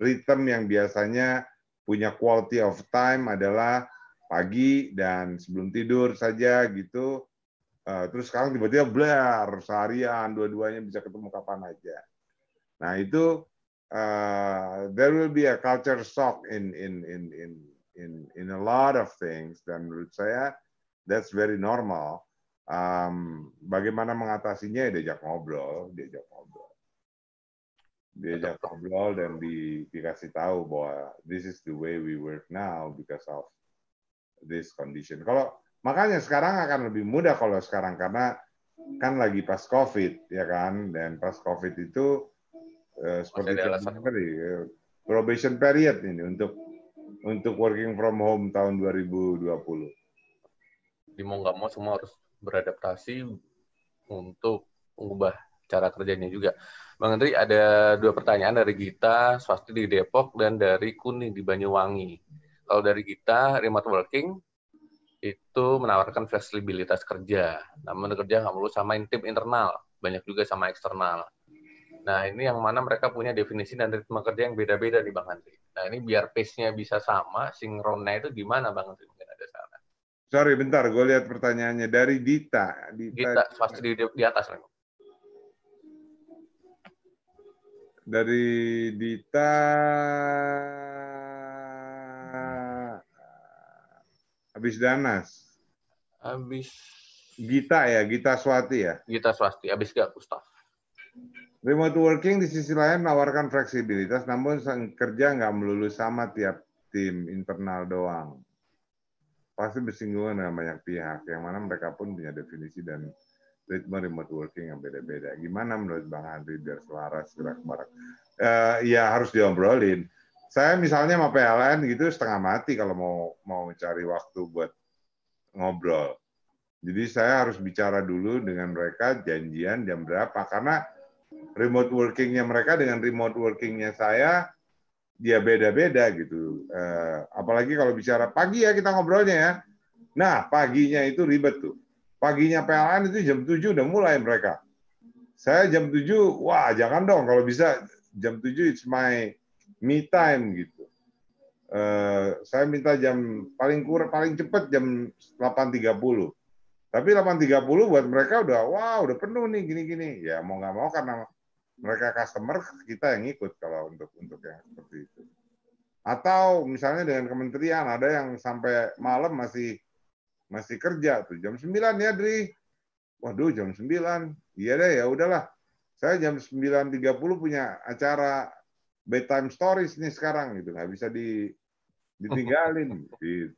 rhythm yang biasanya punya quality of time adalah pagi dan sebelum tidur saja gitu. Eh, terus sekarang tiba-tiba blar seharian dua-duanya bisa ketemu kapan aja. Nah itu uh, there will be a culture shock in in in in in in a lot of things dan menurut saya that's very normal. Um, bagaimana mengatasinya ya diajak ngobrol, diajak diajak ngobrol dan di, dikasih tahu bahwa this is the way we work now because of this condition. Kalau makanya sekarang akan lebih mudah kalau sekarang karena kan lagi pas covid ya kan dan pas covid itu uh, seperti tadi eh, probation period ini untuk untuk working from home tahun 2020. Di mau nggak mau semua harus beradaptasi untuk mengubah cara kerjanya juga Bang Andri, ada dua pertanyaan dari Gita Swasti di Depok dan dari Kuning di Banyuwangi. Kalau dari Gita, remote working itu menawarkan fleksibilitas kerja. Namun kerja nggak perlu sama tim internal, banyak juga sama eksternal. Nah, ini yang mana mereka punya definisi dan ritme kerja yang beda-beda di Bang Andri. Nah, ini biar pace-nya bisa sama, sinkronnya itu gimana Bang Andri? Mungkin ada saran. Sorry, bentar. Gue lihat pertanyaannya. Dari Dita. Dita, Dita pasti di, di atas Bang. dari Dita habis Danas. habis Gita ya, Gita Swati ya. Gita Swasti, habis gak Gustaf. Remote working di sisi lain menawarkan fleksibilitas, namun kerja nggak melulu sama tiap tim internal doang. Pasti bersinggungan dengan banyak pihak, yang mana mereka pun punya definisi dan treatment remote working yang beda-beda. Gimana menurut Bang Andri biar selaras gerak bareng? Uh, ya harus diobrolin. Saya misalnya sama PLN gitu setengah mati kalau mau mau cari waktu buat ngobrol. Jadi saya harus bicara dulu dengan mereka janjian jam berapa karena remote workingnya mereka dengan remote workingnya saya dia beda-beda gitu. Uh, apalagi kalau bicara pagi ya kita ngobrolnya ya. Nah paginya itu ribet tuh paginya PLN itu jam 7 udah mulai mereka. Saya jam 7, wah jangan dong kalau bisa jam 7 it's my me time gitu. Uh, saya minta jam paling kurang paling cepat jam 8.30. Tapi 8.30 buat mereka udah wow udah penuh nih gini-gini. Ya mau nggak mau karena mereka customer kita yang ikut kalau untuk untuk yang seperti itu. Atau misalnya dengan kementerian ada yang sampai malam masih masih kerja tuh jam 9 ya Dri. Waduh jam 9. Iya deh ya udahlah. Saya jam 9.30 punya acara bedtime stories nih sekarang gitu. Nggak bisa di ditinggalin gitu.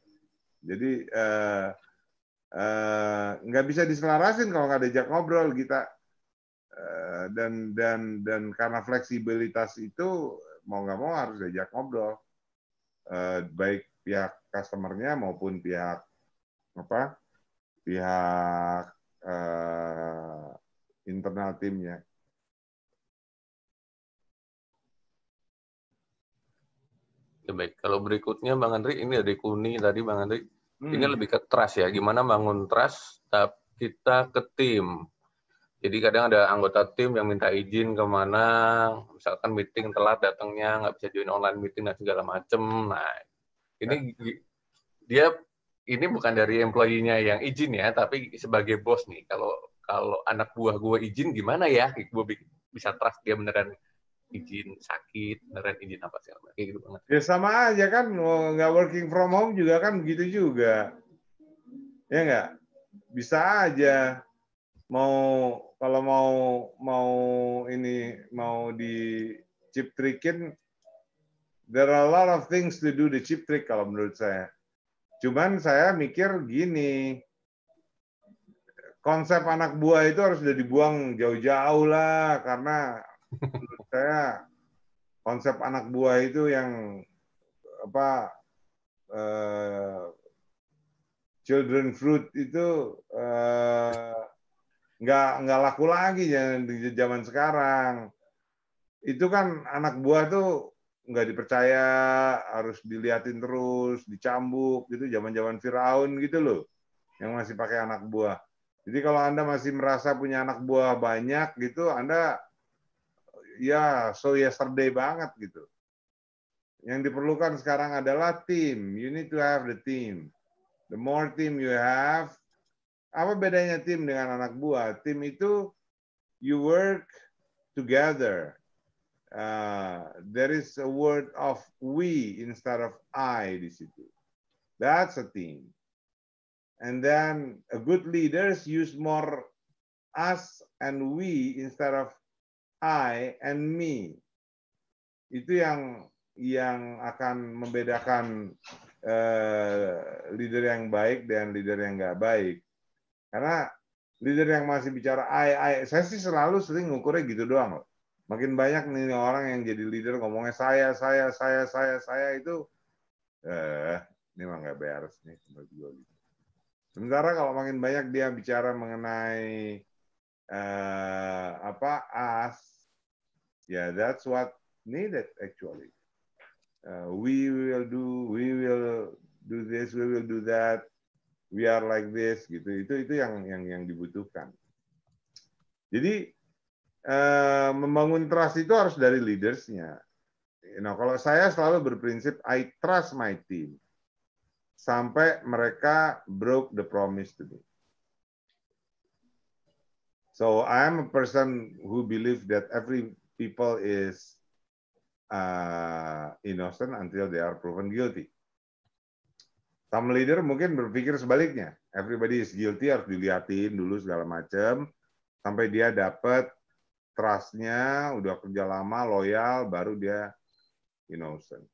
Jadi eh uh, nggak uh, bisa diselarasin kalau nggak diajak ngobrol kita uh, dan dan dan karena fleksibilitas itu mau nggak mau harus diajak ngobrol uh, baik pihak customernya maupun pihak apa pihak eh, internal timnya. Ya baik, kalau berikutnya Bang Andri, ini dari Kuni tadi Bang Andri, hmm. ini lebih ke trust ya, gimana bangun trust kita ke tim. Jadi kadang ada anggota tim yang minta izin kemana, misalkan meeting telat datangnya, nggak bisa join online meeting dan segala macem. Nah, ini ya. dia ini bukan dari employee-nya yang izin ya, tapi sebagai bos nih, kalau kalau anak buah gue izin gimana ya, gue bisa trust dia beneran izin sakit, beneran izin apa sih? kayak gitu banget. Ya sama aja kan, nggak working from home juga kan begitu juga, ya nggak? Bisa aja mau kalau mau mau ini mau di chip trickin, there are a lot of things to do the chip trick kalau menurut saya Cuman saya mikir gini, konsep anak buah itu harus sudah dibuang jauh-jauh lah karena menurut saya konsep anak buah itu yang apa uh, children fruit itu uh, nggak nggak laku lagi ya di zaman sekarang. Itu kan anak buah tuh nggak dipercaya, harus dilihatin terus, dicambuk gitu, zaman-zaman Firaun gitu loh, yang masih pakai anak buah. Jadi kalau Anda masih merasa punya anak buah banyak gitu, Anda ya so yesterday banget gitu. Yang diperlukan sekarang adalah tim. You need to have the team. The more team you have, apa bedanya tim dengan anak buah? Tim itu you work together. Ah, there is a word of we instead of I di situ. That's a thing. And then a good leaders use more us and we instead of I and me. Itu yang yang akan membedakan uh, leader yang baik dan leader yang nggak baik. Karena leader yang masih bicara I, I, saya sih selalu sering ngukurnya gitu doang loh. Makin banyak nih orang yang jadi leader ngomongnya saya, saya, saya, saya, saya itu eh ini mah nggak beres nih menurut gue gitu. Sementara kalau makin banyak dia bicara mengenai eh, apa as, ya yeah, that's what needed actually. Uh, we will do, we will do this, we will do that, we are like this gitu. Itu itu yang yang yang dibutuhkan. Jadi Eh, membangun trust itu harus dari leadersnya. You know, kalau saya selalu berprinsip I trust my team sampai mereka broke the promise to me. So I am a person who believe that every people is uh, innocent until they are proven guilty. Some leader mungkin berpikir sebaliknya. Everybody is guilty harus dilihatin dulu segala macam sampai dia dapat trustnya, udah kerja lama, loyal, baru dia innocent.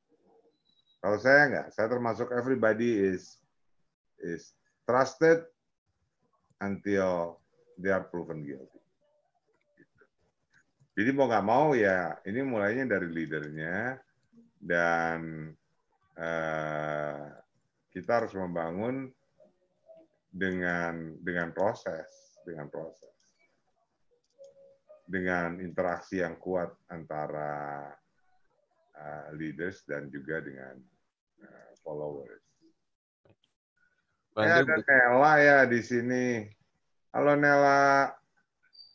Kalau saya enggak saya termasuk everybody is is trusted until they are proven guilty. Jadi mau nggak mau ya ini mulainya dari leadernya dan uh, kita harus membangun dengan dengan proses, dengan proses dengan interaksi yang kuat antara uh, leaders dan juga dengan uh, followers. Bang, ya, ada Nela ya di sini. Halo Nela.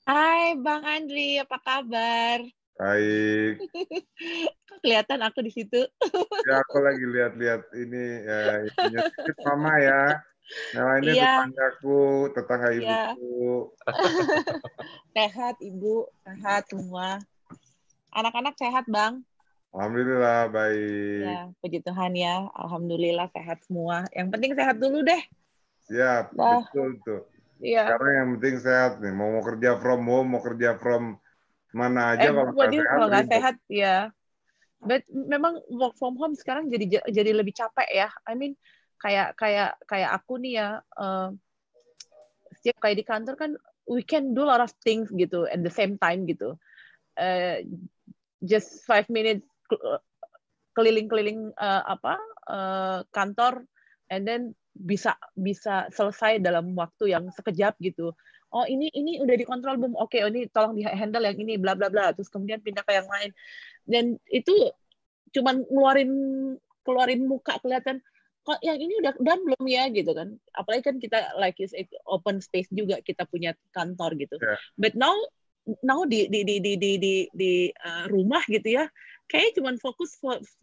Hai Bang Andri, apa kabar? Baik. Kelihatan aku di situ. ya, aku lagi lihat-lihat ini ya, ini sedikit mama ya. Nah, ini iya. tetanggaku, tetangga iya. ibuku. sehat ibu, sehat semua. Anak-anak sehat bang? Alhamdulillah baik. Ya, puji Tuhan ya, alhamdulillah sehat semua. Yang penting sehat dulu deh. Siap, nah. betul tuh. Iya. Sekarang yang penting sehat nih. Mau mau kerja from home, mau kerja from mana aja eh, kalau nggak sehat. Kalau nggak sehat, ya. But, memang work from home sekarang jadi jadi lebih capek ya. I mean, kayak kayak kayak aku nih ya uh, setiap kayak di kantor kan we can do a lot of things gitu at the same time gitu uh, just five minutes keliling-keliling uh, apa uh, kantor and then bisa bisa selesai dalam waktu yang sekejap gitu oh ini ini udah dikontrol belum oke okay, oh, ini tolong di handle yang ini bla bla bla terus kemudian pindah ke yang lain dan itu cuman ngeluarin keluarin muka kelihatan kok yang ini udah dan belum ya gitu kan apalagi kan kita like is open space juga kita punya kantor gitu yeah. but now now di di di di di di, di uh, rumah gitu ya kayak cuma fokus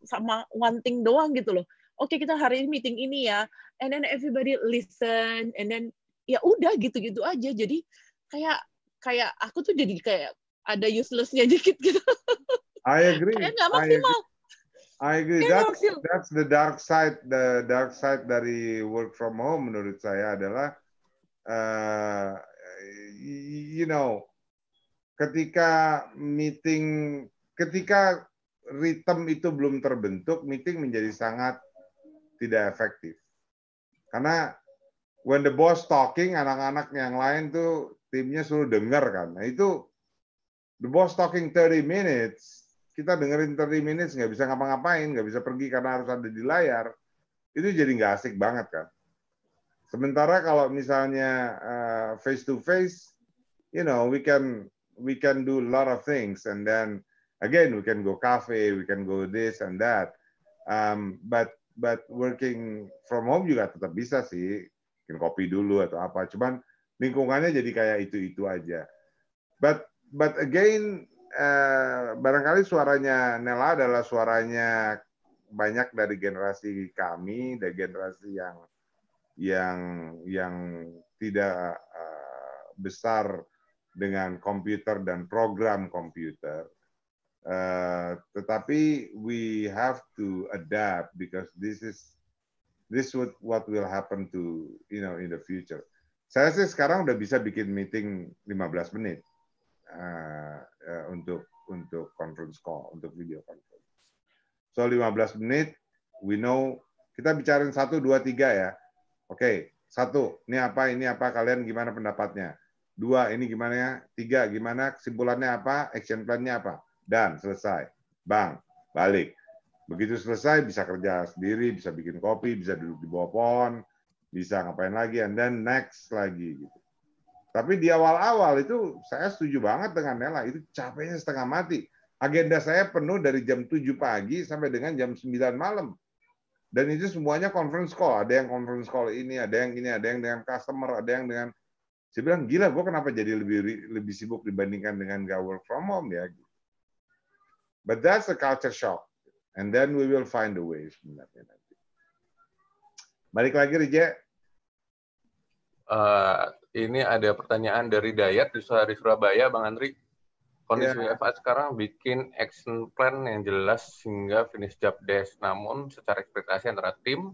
sama one thing doang gitu loh oke okay, kita hari ini meeting ini ya and then everybody listen and then ya udah gitu-gitu aja jadi kayak kayak aku tuh jadi kayak ada uselessnya dikit gitu I agree kayak nggak maksimal agree I agree. That's, that's the dark side, the dark side dari work from home menurut saya adalah, uh, you know, ketika meeting, ketika rhythm itu belum terbentuk, meeting menjadi sangat tidak efektif. Karena when the boss talking, anak-anak yang lain tuh timnya suruh dengar kan. Nah itu the boss talking 30 minutes, kita dengerin 30 minutes nggak bisa ngapa-ngapain, nggak bisa pergi karena harus ada di layar, itu jadi nggak asik banget kan. Sementara kalau misalnya uh, eh, face to face, you know, we can we can do a lot of things, and then again we can go cafe, we can go this and that. Um, but but working from home juga tetap bisa sih, bikin kopi dulu atau apa. Cuman lingkungannya jadi kayak itu itu aja. But but again Eh, barangkali suaranya Nela adalah suaranya banyak dari generasi kami, dari generasi yang yang yang tidak eh, besar dengan komputer dan program komputer. Uh, tetapi we have to adapt because this is this would what will happen to you know in the future. Saya sih sekarang udah bisa bikin meeting 15 menit. Eh, eh, untuk untuk conference call, untuk video conference. So 15 menit, we know kita bicarain satu, dua, tiga ya. Oke, okay, satu, ini apa, ini apa, kalian gimana pendapatnya? Dua, ini gimana ya? Tiga, gimana? Kesimpulannya apa? Action plannya apa? Dan selesai. Bang, balik. Begitu selesai, bisa kerja sendiri, bisa bikin kopi, bisa duduk di bawah pohon, bisa ngapain lagi, and then next lagi. gitu. Tapi di awal-awal itu saya setuju banget dengan Nela, itu capeknya setengah mati. Agenda saya penuh dari jam 7 pagi sampai dengan jam 9 malam. Dan itu semuanya conference call. Ada yang conference call ini, ada yang ini, ada yang dengan customer, ada yang dengan... Saya bilang, gila, gue kenapa jadi lebih lebih sibuk dibandingkan dengan gak work from home ya. But that's a culture shock. And then we will find a way sebenarnya nanti. Balik lagi, Rije. Uh, ini ada pertanyaan dari Dayat di Surabaya, Bang Andri. Kondisi yeah. sekarang bikin action plan yang jelas sehingga finish job desk. Namun secara ekspektasi antara tim,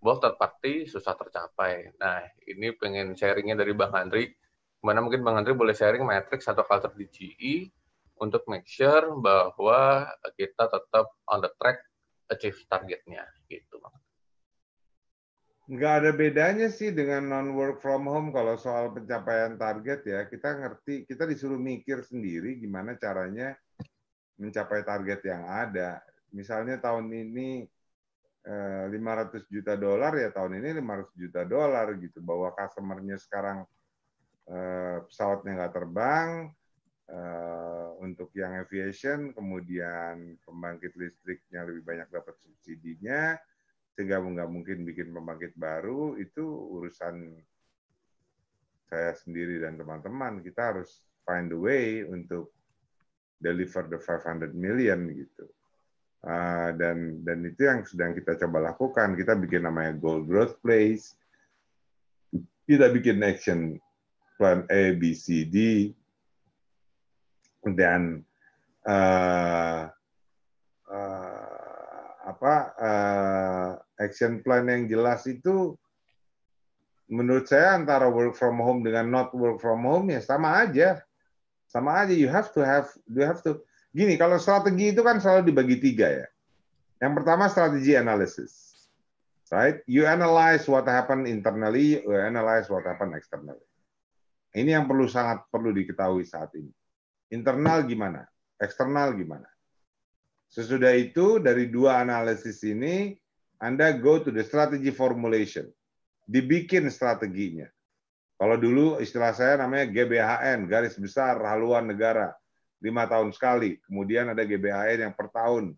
bos third party susah tercapai. Nah, ini pengen sharingnya dari Bang Andri. Mana mungkin Bang Andri boleh sharing matrix atau culture di GE untuk make sure bahwa kita tetap on the track achieve targetnya gitu Bang nggak ada bedanya sih dengan non work from home kalau soal pencapaian target ya kita ngerti kita disuruh mikir sendiri gimana caranya mencapai target yang ada misalnya tahun ini 500 eh, juta dolar ya tahun ini 500 juta dolar gitu bahwa customernya sekarang eh, pesawatnya nggak terbang eh, untuk yang aviation kemudian pembangkit listriknya lebih banyak dapat subsidinya sehingga nggak mungkin bikin pembangkit baru itu urusan saya sendiri dan teman-teman kita harus find a way untuk deliver the 500 million gitu uh, dan dan itu yang sedang kita coba lakukan kita bikin namanya gold growth place kita bikin action plan A B C D dan uh, uh, apa uh, action plan yang jelas itu menurut saya antara work from home dengan not work from home ya sama aja. Sama aja you have to have you have to gini kalau strategi itu kan selalu dibagi tiga ya. Yang pertama strategi analysis. Right? You analyze what happened internally, you analyze what happened externally. Ini yang perlu sangat perlu diketahui saat ini. Internal gimana? Eksternal gimana? Sesudah itu dari dua analisis ini anda go to the strategy formulation. Dibikin strateginya. Kalau dulu istilah saya namanya GBHN, garis besar haluan negara. Lima tahun sekali. Kemudian ada GBHN yang per tahun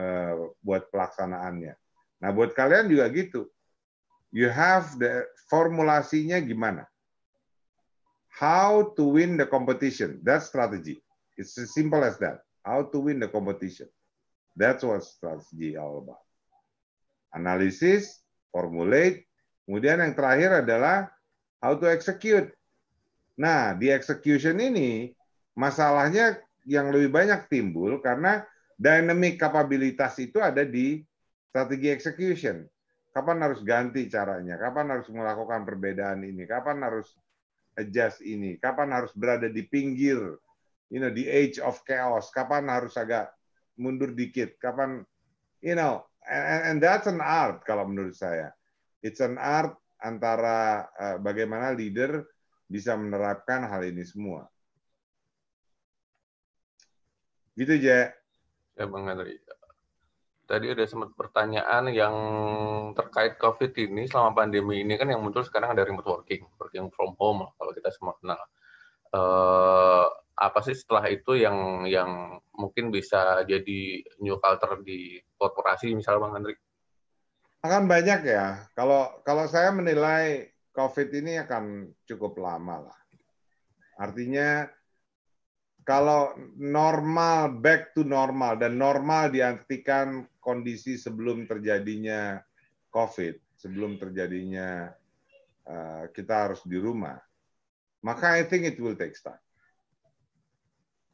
eh, buat pelaksanaannya. Nah, buat kalian juga gitu. You have the formulasinya gimana? How to win the competition. That's strategy. It's as simple as that. How to win the competition. That's what strategy all about analisis, formulate, kemudian yang terakhir adalah how to execute. Nah, di execution ini masalahnya yang lebih banyak timbul karena dynamic kapabilitas itu ada di strategi execution. Kapan harus ganti caranya? Kapan harus melakukan perbedaan ini? Kapan harus adjust ini? Kapan harus berada di pinggir? You know, the age of chaos. Kapan harus agak mundur dikit? Kapan you know, and, and that's an art kalau menurut saya. It's an art antara uh, bagaimana leader bisa menerapkan hal ini semua. Gitu, Je. Ya, Bang Andri. Tadi ada sempat pertanyaan yang terkait COVID ini selama pandemi ini kan yang muncul sekarang ada remote working, working from home kalau kita semua kenal. Uh, apa sih setelah itu yang yang mungkin bisa jadi new culture di korporasi misalnya Bang Hendrik? Akan banyak ya. Kalau kalau saya menilai COVID ini akan cukup lama lah. Artinya kalau normal back to normal dan normal diartikan kondisi sebelum terjadinya COVID, sebelum terjadinya eh, kita harus di rumah, maka I think it will take time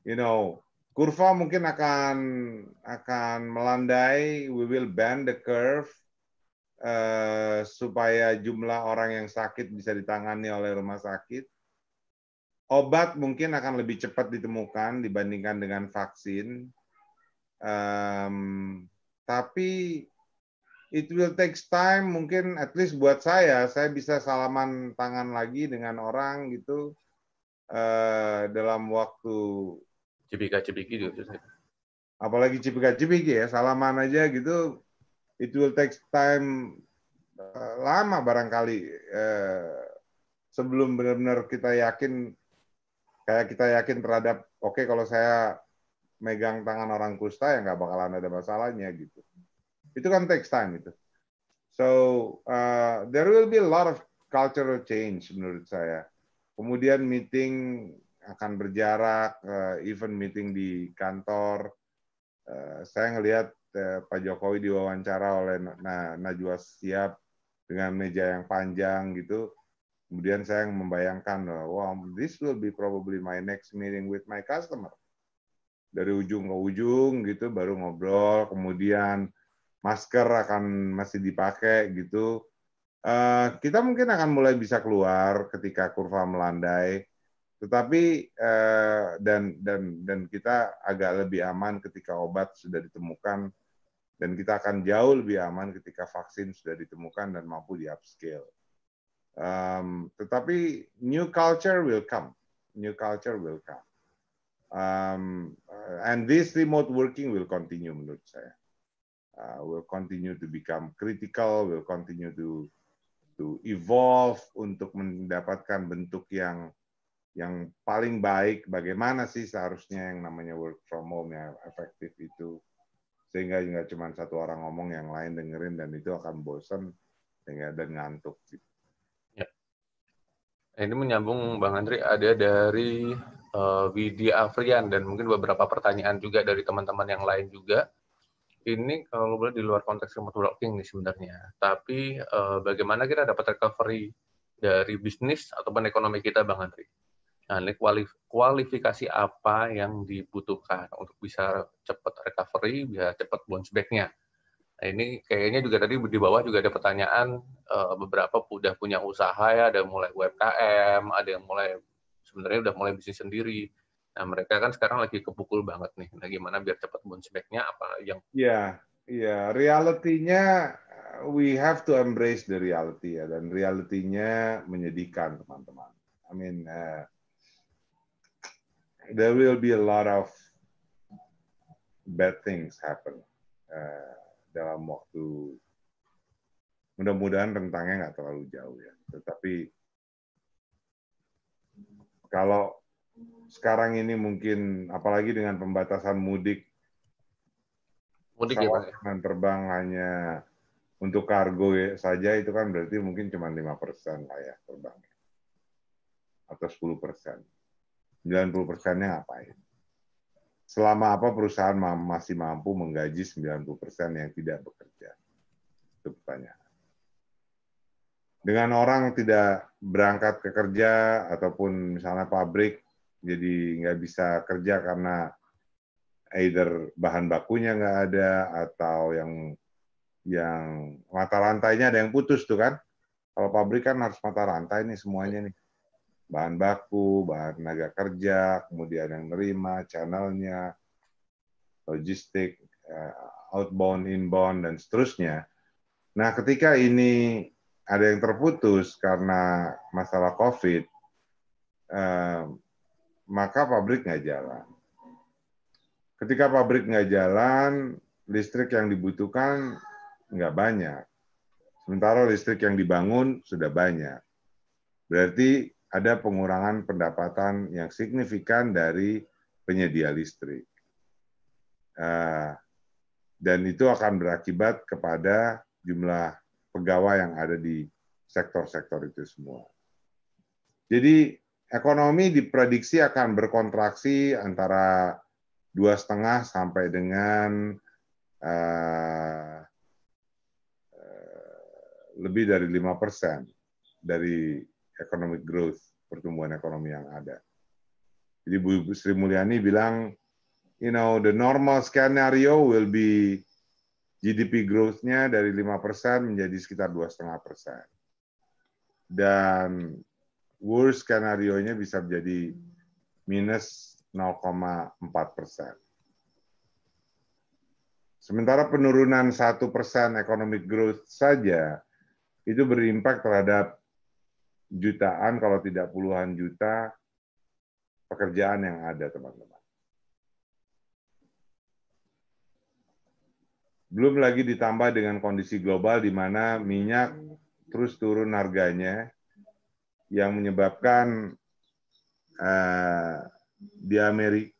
you know kurva mungkin akan akan melandai we will bend the curve uh, supaya jumlah orang yang sakit bisa ditangani oleh rumah sakit obat mungkin akan lebih cepat ditemukan dibandingkan dengan vaksin um, tapi it will take time mungkin at least buat saya saya bisa salaman tangan lagi dengan orang gitu uh, dalam waktu Cipika Cipiki juga Apalagi Cipika Cipiki ya, salaman aja gitu, it will take time uh, lama barangkali uh, sebelum benar-benar kita yakin kayak kita yakin terhadap oke okay, kalau saya megang tangan orang kusta ya nggak bakalan ada masalahnya gitu. Itu kan takes time itu. So uh, there will be a lot of cultural change menurut saya. Kemudian meeting akan berjarak, eh, event meeting di kantor. Eh, saya ngelihat eh, Pak Jokowi diwawancara oleh Najwa Siap dengan meja yang panjang gitu. Kemudian saya membayangkan, wow, this will be probably my next meeting with my customer. Dari ujung ke ujung gitu, baru ngobrol, kemudian masker akan masih dipakai gitu. Uh, kita mungkin akan mulai bisa keluar ketika kurva melandai. Tetapi eh, dan dan dan kita agak lebih aman ketika obat sudah ditemukan dan kita akan jauh lebih aman ketika vaksin sudah ditemukan dan mampu di upscale. Um, tetapi new culture will come, new culture will come, um, and this remote working will continue menurut saya. Uh, will continue to become critical, will continue to to evolve untuk mendapatkan bentuk yang yang paling baik bagaimana sih seharusnya yang namanya work from home yang efektif itu sehingga nggak cuma satu orang ngomong yang lain dengerin dan itu akan bosen sehingga dan ngantuk gitu. Ini menyambung Bang Andri ada dari uh, Widya Afrian dan mungkin beberapa pertanyaan juga dari teman-teman yang lain juga. Ini kalau boleh di luar konteks remote working nih sebenarnya. Tapi uh, bagaimana kita dapat recovery dari bisnis ataupun ekonomi kita Bang Andri? Nah, ini kualifikasi apa yang dibutuhkan untuk bisa cepat recovery, bisa cepat bounce back-nya. Nah, ini kayaknya juga tadi di bawah juga ada pertanyaan uh, beberapa sudah punya usaha ya, ada mulai UMKM, ada yang mulai sebenarnya sudah mulai bisnis sendiri. Nah, mereka kan sekarang lagi kepukul banget nih. Nah, gimana biar cepat bounce back-nya apa yang Iya, yeah, iya, yeah. realitinya eh, we have to embrace the reality ya dan realitinya menyedihkan, teman-teman. I mean, uh, there will be a lot of bad things happen uh, dalam waktu mudah-mudahan rentangnya nggak terlalu jauh ya. Tetapi kalau sekarang ini mungkin apalagi dengan pembatasan mudik, mudik pesawat ya, ya? terbang hanya untuk kargo ya, saja itu kan berarti mungkin cuma lima persen lah ya terbang atau 10 persen. 90 persennya ngapain. Selama apa perusahaan masih mampu menggaji 90 persen yang tidak bekerja? Itu pertanyaan. Dengan orang tidak berangkat ke kerja ataupun misalnya pabrik jadi nggak bisa kerja karena either bahan bakunya nggak ada atau yang yang mata rantainya ada yang putus tuh kan. Kalau pabrik kan harus mata rantai nih semuanya nih bahan baku, bahan tenaga kerja, kemudian yang nerima, channelnya, logistik, eh, outbound, inbound, dan seterusnya. Nah, ketika ini ada yang terputus karena masalah COVID, eh, maka pabrik nggak jalan. Ketika pabrik nggak jalan, listrik yang dibutuhkan nggak banyak. Sementara listrik yang dibangun sudah banyak. Berarti ada pengurangan pendapatan yang signifikan dari penyedia listrik. Eh, dan itu akan berakibat kepada jumlah pegawai yang ada di sektor-sektor itu semua. Jadi ekonomi diprediksi akan berkontraksi antara dua setengah sampai dengan uh, lebih dari lima persen dari economic growth, pertumbuhan ekonomi yang ada. Jadi Bu Sri Mulyani bilang, you know, the normal scenario will be GDP growth-nya dari 5% menjadi sekitar 2,5%. Dan worst skenario-nya bisa menjadi minus 0,4 persen. Sementara penurunan satu persen economic growth saja itu berimpak terhadap jutaan kalau tidak puluhan juta pekerjaan yang ada, teman-teman. Belum lagi ditambah dengan kondisi global di mana minyak terus turun harganya yang menyebabkan eh, di Amerika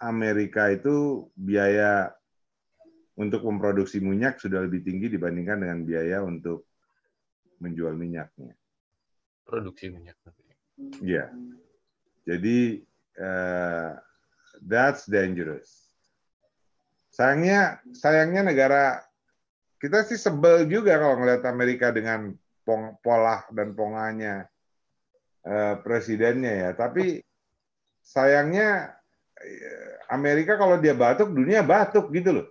Amerika itu biaya untuk memproduksi minyak sudah lebih tinggi dibandingkan dengan biaya untuk menjual minyaknya produksi minyak Ya, yeah. Jadi uh, that's dangerous. Sayangnya sayangnya negara kita sih sebel juga kalau ngelihat Amerika dengan pong, pola dan ponganya uh, presidennya ya. Tapi sayangnya eh, Amerika kalau dia batuk dunia batuk gitu loh.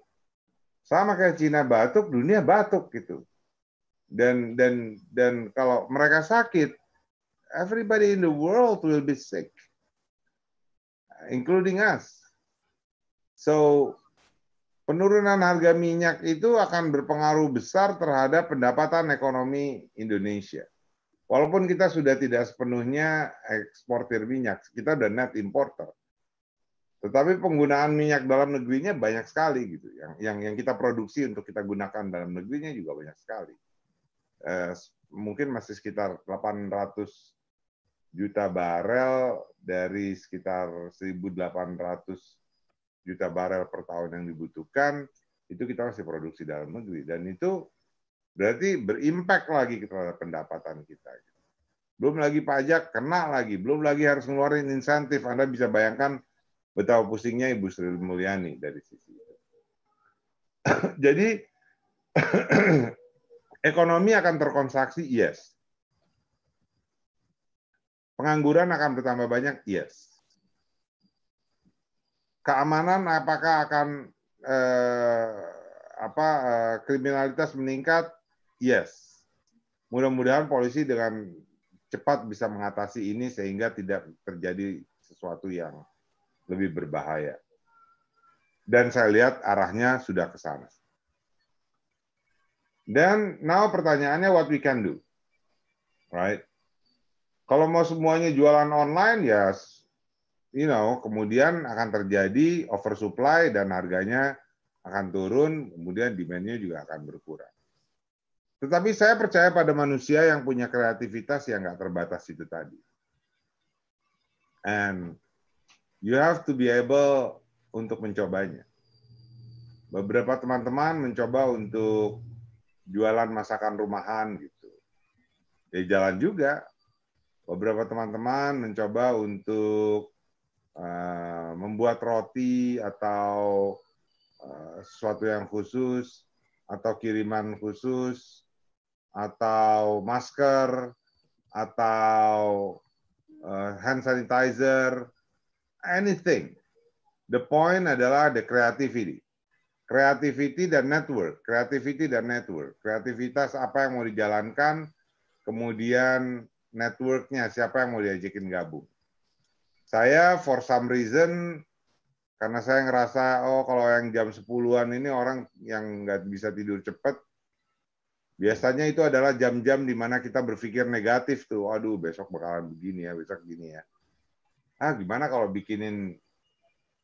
Sama kayak Cina batuk dunia batuk gitu dan dan dan kalau mereka sakit everybody in the world will be sick, including us. So, penurunan harga minyak itu akan berpengaruh besar terhadap pendapatan ekonomi Indonesia. Walaupun kita sudah tidak sepenuhnya eksportir minyak, kita sudah net importer. Tetapi penggunaan minyak dalam negerinya banyak sekali gitu. Yang yang yang kita produksi untuk kita gunakan dalam negerinya juga banyak sekali. Eh, mungkin masih sekitar 800 juta barel dari sekitar 1.800 juta barel per tahun yang dibutuhkan itu kita masih produksi dalam negeri dan itu berarti berimpact lagi terhadap pendapatan kita. Belum lagi pajak kena lagi, belum lagi harus ngeluarin insentif. Anda bisa bayangkan betapa pusingnya Ibu Sri Mulyani dari sisi itu. Jadi ekonomi akan terkontraksi, yes. Pengangguran akan bertambah banyak? Yes. Keamanan apakah akan eh, apa eh, kriminalitas meningkat? Yes. Mudah-mudahan polisi dengan cepat bisa mengatasi ini sehingga tidak terjadi sesuatu yang lebih berbahaya. Dan saya lihat arahnya sudah ke sana. Dan now pertanyaannya what we can do. Right? Kalau mau semuanya jualan online ya you know, kemudian akan terjadi oversupply dan harganya akan turun, kemudian demand-nya juga akan berkurang. Tetapi saya percaya pada manusia yang punya kreativitas yang nggak terbatas itu tadi. And you have to be able untuk mencobanya. Beberapa teman-teman mencoba untuk jualan masakan rumahan gitu. Ya jalan juga, beberapa teman-teman mencoba untuk uh, membuat roti atau uh, sesuatu yang khusus atau kiriman khusus atau masker atau uh, hand sanitizer anything the point adalah the creativity creativity dan network, creativity dan network, kreativitas apa yang mau dijalankan, kemudian networknya siapa yang mau diajakin gabung. Saya for some reason karena saya ngerasa oh kalau yang jam 10-an ini orang yang nggak bisa tidur cepat biasanya itu adalah jam-jam di mana kita berpikir negatif tuh. Aduh, besok bakalan begini ya, besok gini ya. Ah, gimana kalau bikinin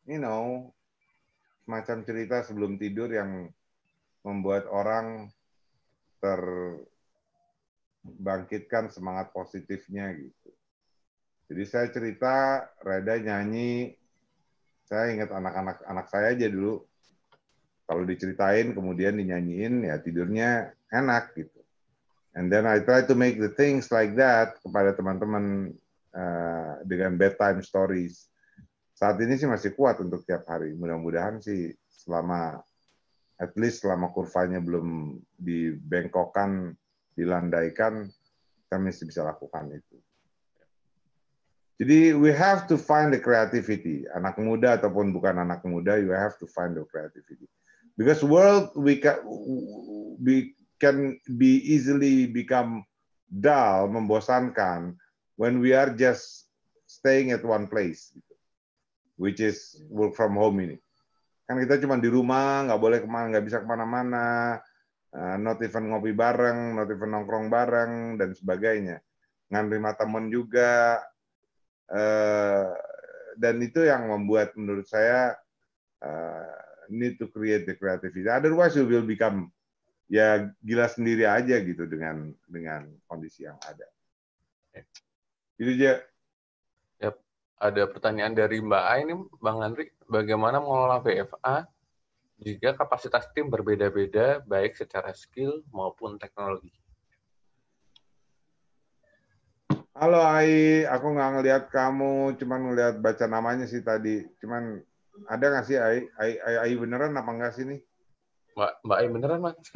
you know semacam cerita sebelum tidur yang membuat orang ter bangkitkan semangat positifnya gitu. Jadi saya cerita, Reda nyanyi, saya ingat anak-anak anak saya aja dulu. Kalau diceritain kemudian dinyanyiin ya tidurnya enak gitu. And then I try to make the things like that kepada teman-teman uh, dengan bedtime stories. Saat ini sih masih kuat untuk tiap hari. Mudah-mudahan sih selama at least selama kurvanya belum dibengkokkan dilandaikan, kita masih bisa lakukan itu. Jadi we have to find the creativity. Anak muda ataupun bukan anak muda, you have to find the creativity. Because world we can, we can be easily become dull, membosankan when we are just staying at one place, gitu. which is work from home ini. Kan kita cuma di rumah, nggak boleh kemana, nggak bisa kemana-mana, Eh, not even ngopi bareng, not even nongkrong bareng, dan sebagainya. Ngerima temen juga. Eh, dan itu yang membuat menurut saya eh, need to create the creativity. Otherwise you will become ya gila sendiri aja gitu dengan dengan kondisi yang ada. Itu aja. Yep. Ada pertanyaan dari Mbak A ini, Bang Andri, bagaimana mengelola VFA juga kapasitas tim berbeda-beda baik secara skill maupun teknologi. Halo Ai, aku nggak ngelihat kamu, cuman ngelihat baca namanya sih tadi. Cuman ada nggak sih Ai? Ai, Ai, Ai beneran apa nggak sih nih? Mbak, Mbak Ai beneran, Mas.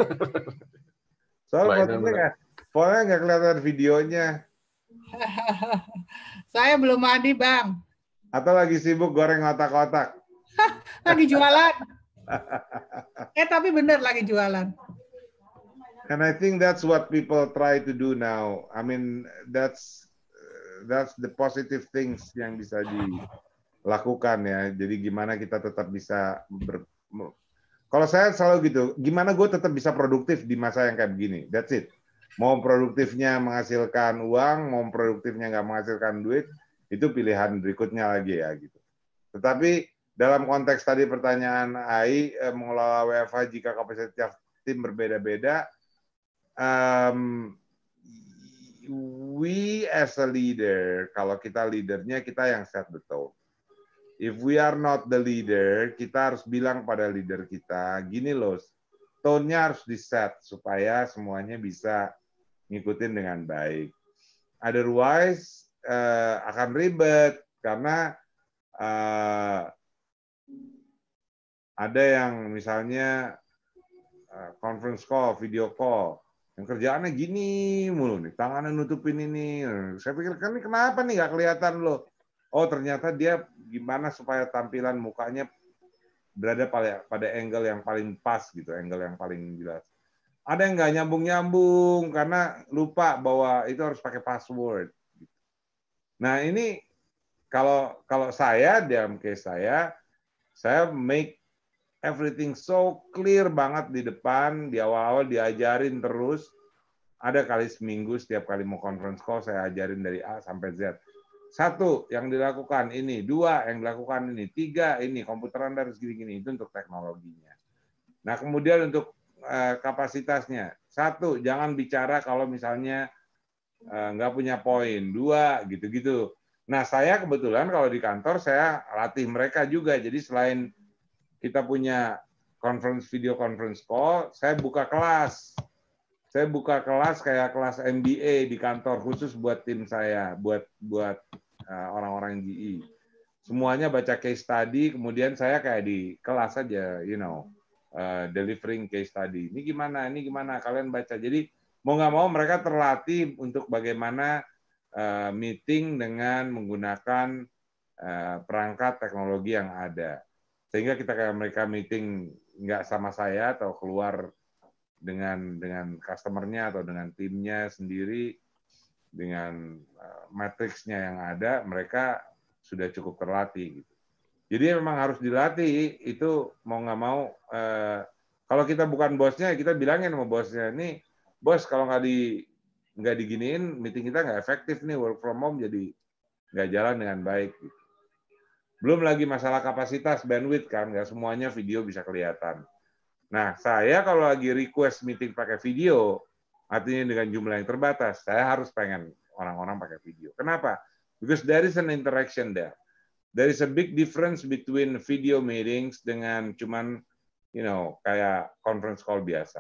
Soalnya fotonya fotonya nggak kelihatan videonya. Saya belum mandi, Bang. Atau lagi sibuk goreng otak-otak. lagi jualan eh tapi bener lagi jualan. And I think that's what people try to do now. I mean, that's that's the positive things yang bisa dilakukan ya. Jadi gimana kita tetap bisa ber, kalau saya selalu gitu, gimana gue tetap bisa produktif di masa yang kayak begini? That's it. Mau produktifnya menghasilkan uang, mau produktifnya nggak menghasilkan duit, itu pilihan berikutnya lagi ya gitu. Tetapi dalam konteks tadi pertanyaan AI eh, mengelola WFA jika kapasitas tim berbeda-beda, um, we as a leader, kalau kita leadernya kita yang set the tone. If we are not the leader, kita harus bilang pada leader kita, gini loh, tone-nya harus di-set supaya semuanya bisa ngikutin dengan baik. Otherwise, uh, akan ribet karena uh, ada yang misalnya eh, conference call, video call, yang kerjaannya gini mulu nih, tangannya nutupin ini. Saya pikir kan ini kenapa nih nggak kelihatan loh? Oh ternyata dia gimana supaya tampilan mukanya berada pada pada angle yang paling pas gitu, angle yang paling jelas. Ada yang nggak nyambung-nyambung karena lupa bahwa itu harus pakai password. Gitu. Nah ini kalau kalau saya dalam case saya, saya make everything so clear banget di depan, di awal-awal diajarin terus. Ada kali seminggu setiap kali mau conference call saya ajarin dari A sampai Z. Satu, yang dilakukan ini. Dua, yang dilakukan ini. Tiga, ini. Komputer Anda harus gini-gini. Itu untuk teknologinya. Nah, kemudian untuk uh, kapasitasnya. Satu, jangan bicara kalau misalnya uh, nggak punya poin. Dua, gitu-gitu. Nah, saya kebetulan kalau di kantor saya latih mereka juga. Jadi selain kita punya conference video conference call, saya buka kelas. Saya buka kelas kayak kelas MBA di kantor khusus buat tim saya, buat buat eh, orang-orang uh, GE. Semuanya baca case study, kemudian saya kayak di kelas aja, you know, uh, delivering case study. Ini gimana? Ini gimana? Kalian baca. Jadi mau nggak mau mereka terlatih untuk bagaimana uh, meeting dengan menggunakan uh, perangkat teknologi yang ada sehingga kita kayak mereka meeting nggak sama saya atau keluar dengan dengan customernya atau dengan timnya sendiri dengan eh, matriksnya yang ada mereka sudah cukup terlatih gitu. Jadi memang harus dilatih itu mau nggak mau eh, kalau kita bukan bosnya kita bilangin sama bosnya ini bos kalau nggak di nggak diginiin meeting kita nggak efektif nih work from home jadi nggak jalan dengan baik gitu. Belum lagi masalah kapasitas bandwidth kan, nggak semuanya video bisa kelihatan. Nah, saya kalau lagi request meeting pakai video, artinya dengan jumlah yang terbatas, saya harus pengen orang-orang pakai video. Kenapa? Because there is an interaction there. There is a big difference between video meetings dengan cuman, you know, kayak conference call biasa.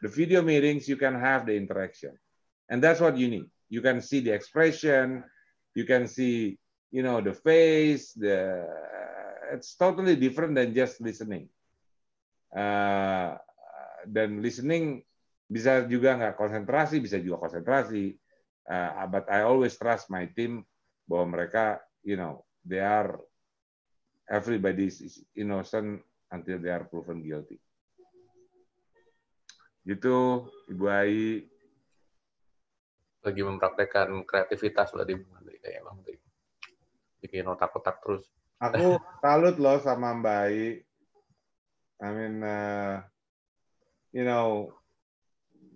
The video meetings, you can have the interaction. And that's what you need. You can see the expression, you can see you know the face the it's totally different than just listening uh, dan listening bisa juga nggak konsentrasi bisa juga konsentrasi uh, but I always trust my team bahwa mereka you know they are everybody is innocent until they are proven guilty gitu Ibu Ai lagi mempraktekkan kreativitas berarti ya Bang bikin otak-otak terus. Aku salut loh sama Mbak Ai. I mean, uh, you know,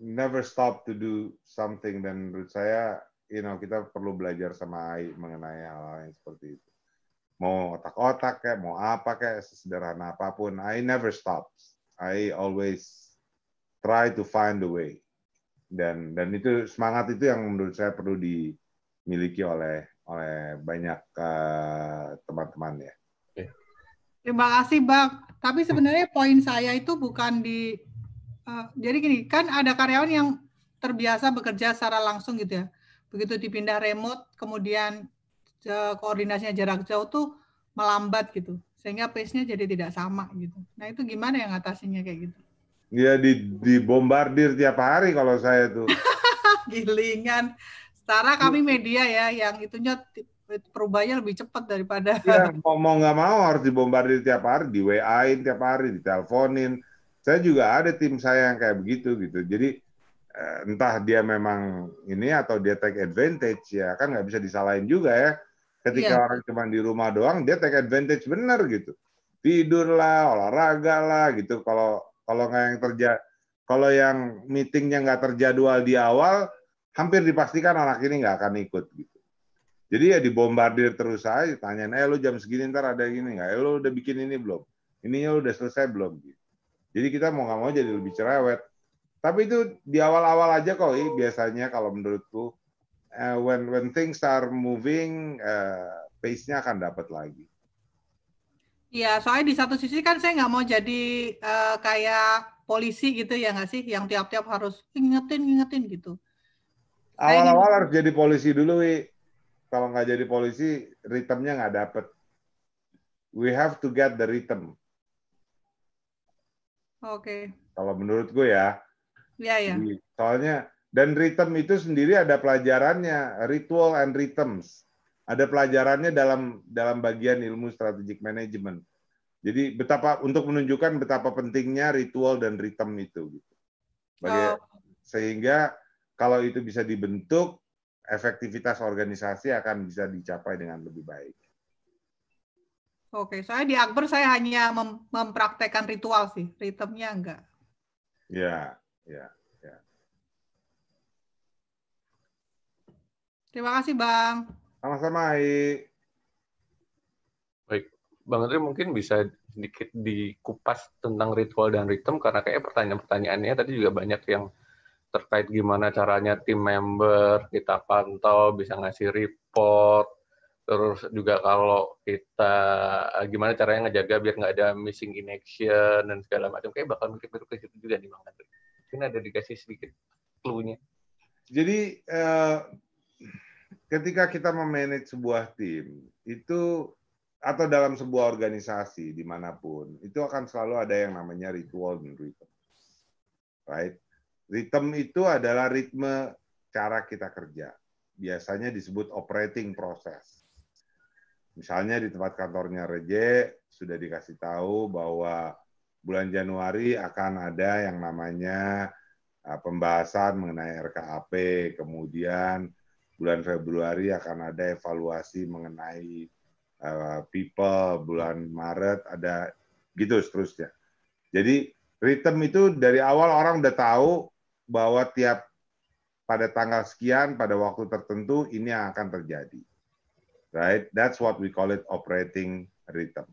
never stop to do something dan menurut saya, you know, kita perlu belajar sama Ai mengenai hal-hal yang seperti itu. Mau otak-otak kayak, mau apa kayak, sesederhana apapun, I never stops. I always try to find a way. Dan dan itu semangat itu yang menurut saya perlu dimiliki oleh oleh banyak eh, teman-teman ya. Terima kasih Bang. Tapi sebenarnya poin saya itu bukan di uh, jadi gini, kan ada karyawan yang terbiasa bekerja secara langsung gitu ya. Begitu dipindah remote kemudian eh, koordinasinya jarak jauh tuh melambat gitu. Sehingga pace-nya jadi tidak sama gitu. Nah, itu gimana yang atasinya kayak gitu? Ya di dibombardir tiap hari kalau saya tuh. Gilingan. Secara kami iya. media ya yang itunya perubahannya lebih cepat daripada ya, mau mau nggak mau harus dibombardir tiap hari, di WA-in tiap hari, diteleponin. Saya juga ada tim saya yang kayak begitu gitu. Jadi eh, entah dia memang ini atau dia take advantage ya kan nggak bisa disalahin juga ya. Ketika iya. orang cuma di rumah doang, dia take advantage bener gitu. tidurlah olahraga lah gitu. Kalau kalau nggak yang terjadi kalau yang meetingnya nggak terjadwal di awal, hampir dipastikan anak ini nggak akan ikut gitu. Jadi ya dibombardir terus saya. tanyain, eh lo jam segini ntar ada gini nggak? Eh lo udah bikin ini belum? Ininya udah selesai belum? Gitu. Jadi kita mau nggak mau jadi lebih cerewet. Tapi itu di awal-awal aja kok, eh, biasanya kalau menurutku, eh, when when things are moving, eh, pace-nya akan dapat lagi. Iya, soalnya di satu sisi kan saya nggak mau jadi uh, kayak polisi gitu ya nggak sih, yang tiap-tiap harus ingetin, ingetin gitu. Awal-awal harus jadi polisi dulu, Wi. Kalau nggak jadi polisi, ritmenya nggak dapet. We have to get the rhythm. Oke. Okay. Kalau menurut gue ya. Iya, iya. Soalnya, dan rhythm itu sendiri ada pelajarannya, ritual and rhythms. Ada pelajarannya dalam dalam bagian ilmu strategic management. Jadi betapa untuk menunjukkan betapa pentingnya ritual dan rhythm itu gitu. Bagi, oh. Sehingga kalau itu bisa dibentuk, efektivitas organisasi akan bisa dicapai dengan lebih baik. Oke, saya di Akbar saya hanya mem mempraktekkan ritual sih, ritmenya enggak. Ya, ya, ya. Terima kasih, Bang. Sama-sama, Baik, Bang Andri mungkin bisa sedikit dikupas tentang ritual dan ritme karena kayak pertanyaan-pertanyaannya tadi juga banyak yang terkait gimana caranya tim member kita pantau bisa ngasih report terus juga kalau kita eh, gimana caranya ngejaga biar nggak ada missing in action dan segala macam kayak bakal mikir-mikir ke situ juga nih bang Andri mungkin ada dikasih sedikit clue-nya jadi eh, ketika kita memanage sebuah tim itu atau dalam sebuah organisasi dimanapun itu akan selalu ada yang namanya ritual dan ritual right Ritme itu adalah ritme cara kita kerja. Biasanya disebut operating process. Misalnya di tempat kantornya Reje sudah dikasih tahu bahwa bulan Januari akan ada yang namanya uh, pembahasan mengenai RKAP, kemudian bulan Februari akan ada evaluasi mengenai uh, people, bulan Maret ada gitu seterusnya. Jadi ritme itu dari awal orang udah tahu bahwa tiap pada tanggal sekian pada waktu tertentu ini yang akan terjadi. Right? That's what we call it operating rhythm.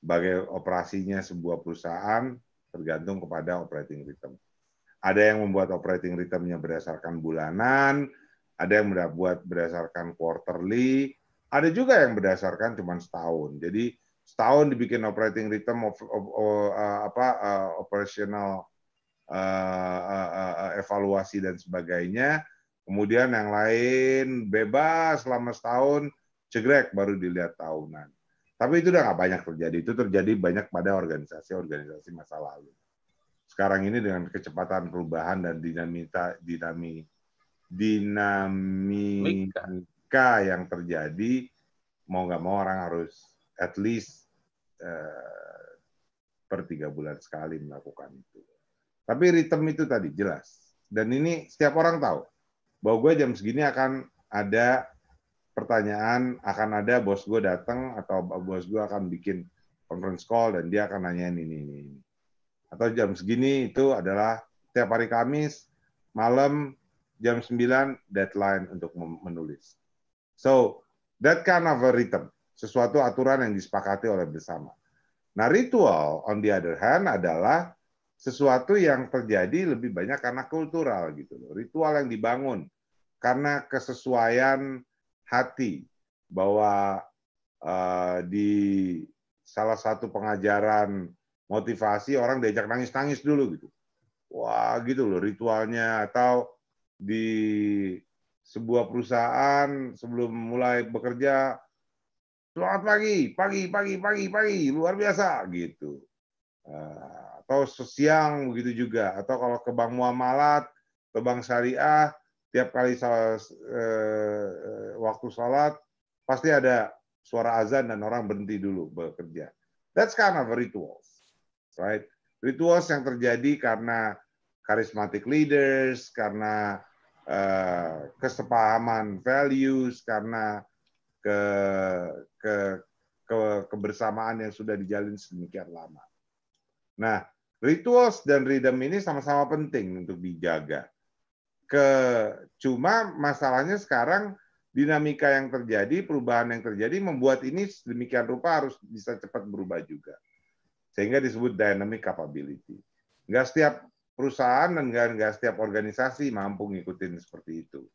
Bagai operasinya sebuah perusahaan tergantung kepada operating rhythm. Ada yang membuat operating rhythmnya berdasarkan bulanan, ada yang membuat berdasarkan quarterly, ada juga yang berdasarkan cuma setahun. Jadi setahun dibikin operating rhythm of, of, of, uh, apa uh, operational Eh, eh, eh, evaluasi dan sebagainya. Kemudian yang lain bebas selama setahun, cegrek baru dilihat tahunan. Tapi itu udah nggak banyak terjadi. Itu terjadi banyak pada organisasi-organisasi masa lalu. Sekarang ini dengan kecepatan perubahan dan dinamika dinami dinamika yang terjadi, mau nggak mau orang harus at least uh, per tiga bulan sekali melakukan itu. Tapi ritme itu tadi jelas. Dan ini setiap orang tahu bahwa gue jam segini akan ada pertanyaan, akan ada bos gue datang atau bos gue akan bikin conference call dan dia akan nanyain ini ini ini. Atau jam segini itu adalah setiap hari Kamis malam jam 9 deadline untuk menulis. So, that kind of a rhythm, sesuatu aturan yang disepakati oleh bersama. Nah, ritual on the other hand adalah sesuatu yang terjadi lebih banyak karena kultural gitu loh. Ritual yang dibangun karena kesesuaian hati bahwa uh, di salah satu pengajaran motivasi orang diajak nangis-nangis dulu gitu. Wah, gitu loh ritualnya atau di sebuah perusahaan sebelum mulai bekerja selamat pagi, pagi, pagi, pagi, pagi, luar biasa gitu. Uh, atau sesiang begitu juga atau kalau ke bank muamalat ke bank syariah tiap kali salat, eh, waktu salat pasti ada suara azan dan orang berhenti dulu bekerja that's kind of rituals right rituals yang terjadi karena charismatic leaders karena eh, kesepahaman values karena ke ke ke kebersamaan yang sudah dijalin sedemikian lama. Nah, Rituals dan rhythm ini sama-sama penting untuk dijaga. Ke cuma masalahnya sekarang dinamika yang terjadi, perubahan yang terjadi membuat ini sedemikian rupa harus bisa cepat berubah juga. Sehingga disebut dynamic capability. Nggak setiap perusahaan dan nggak, setiap organisasi mampu ngikutin seperti itu.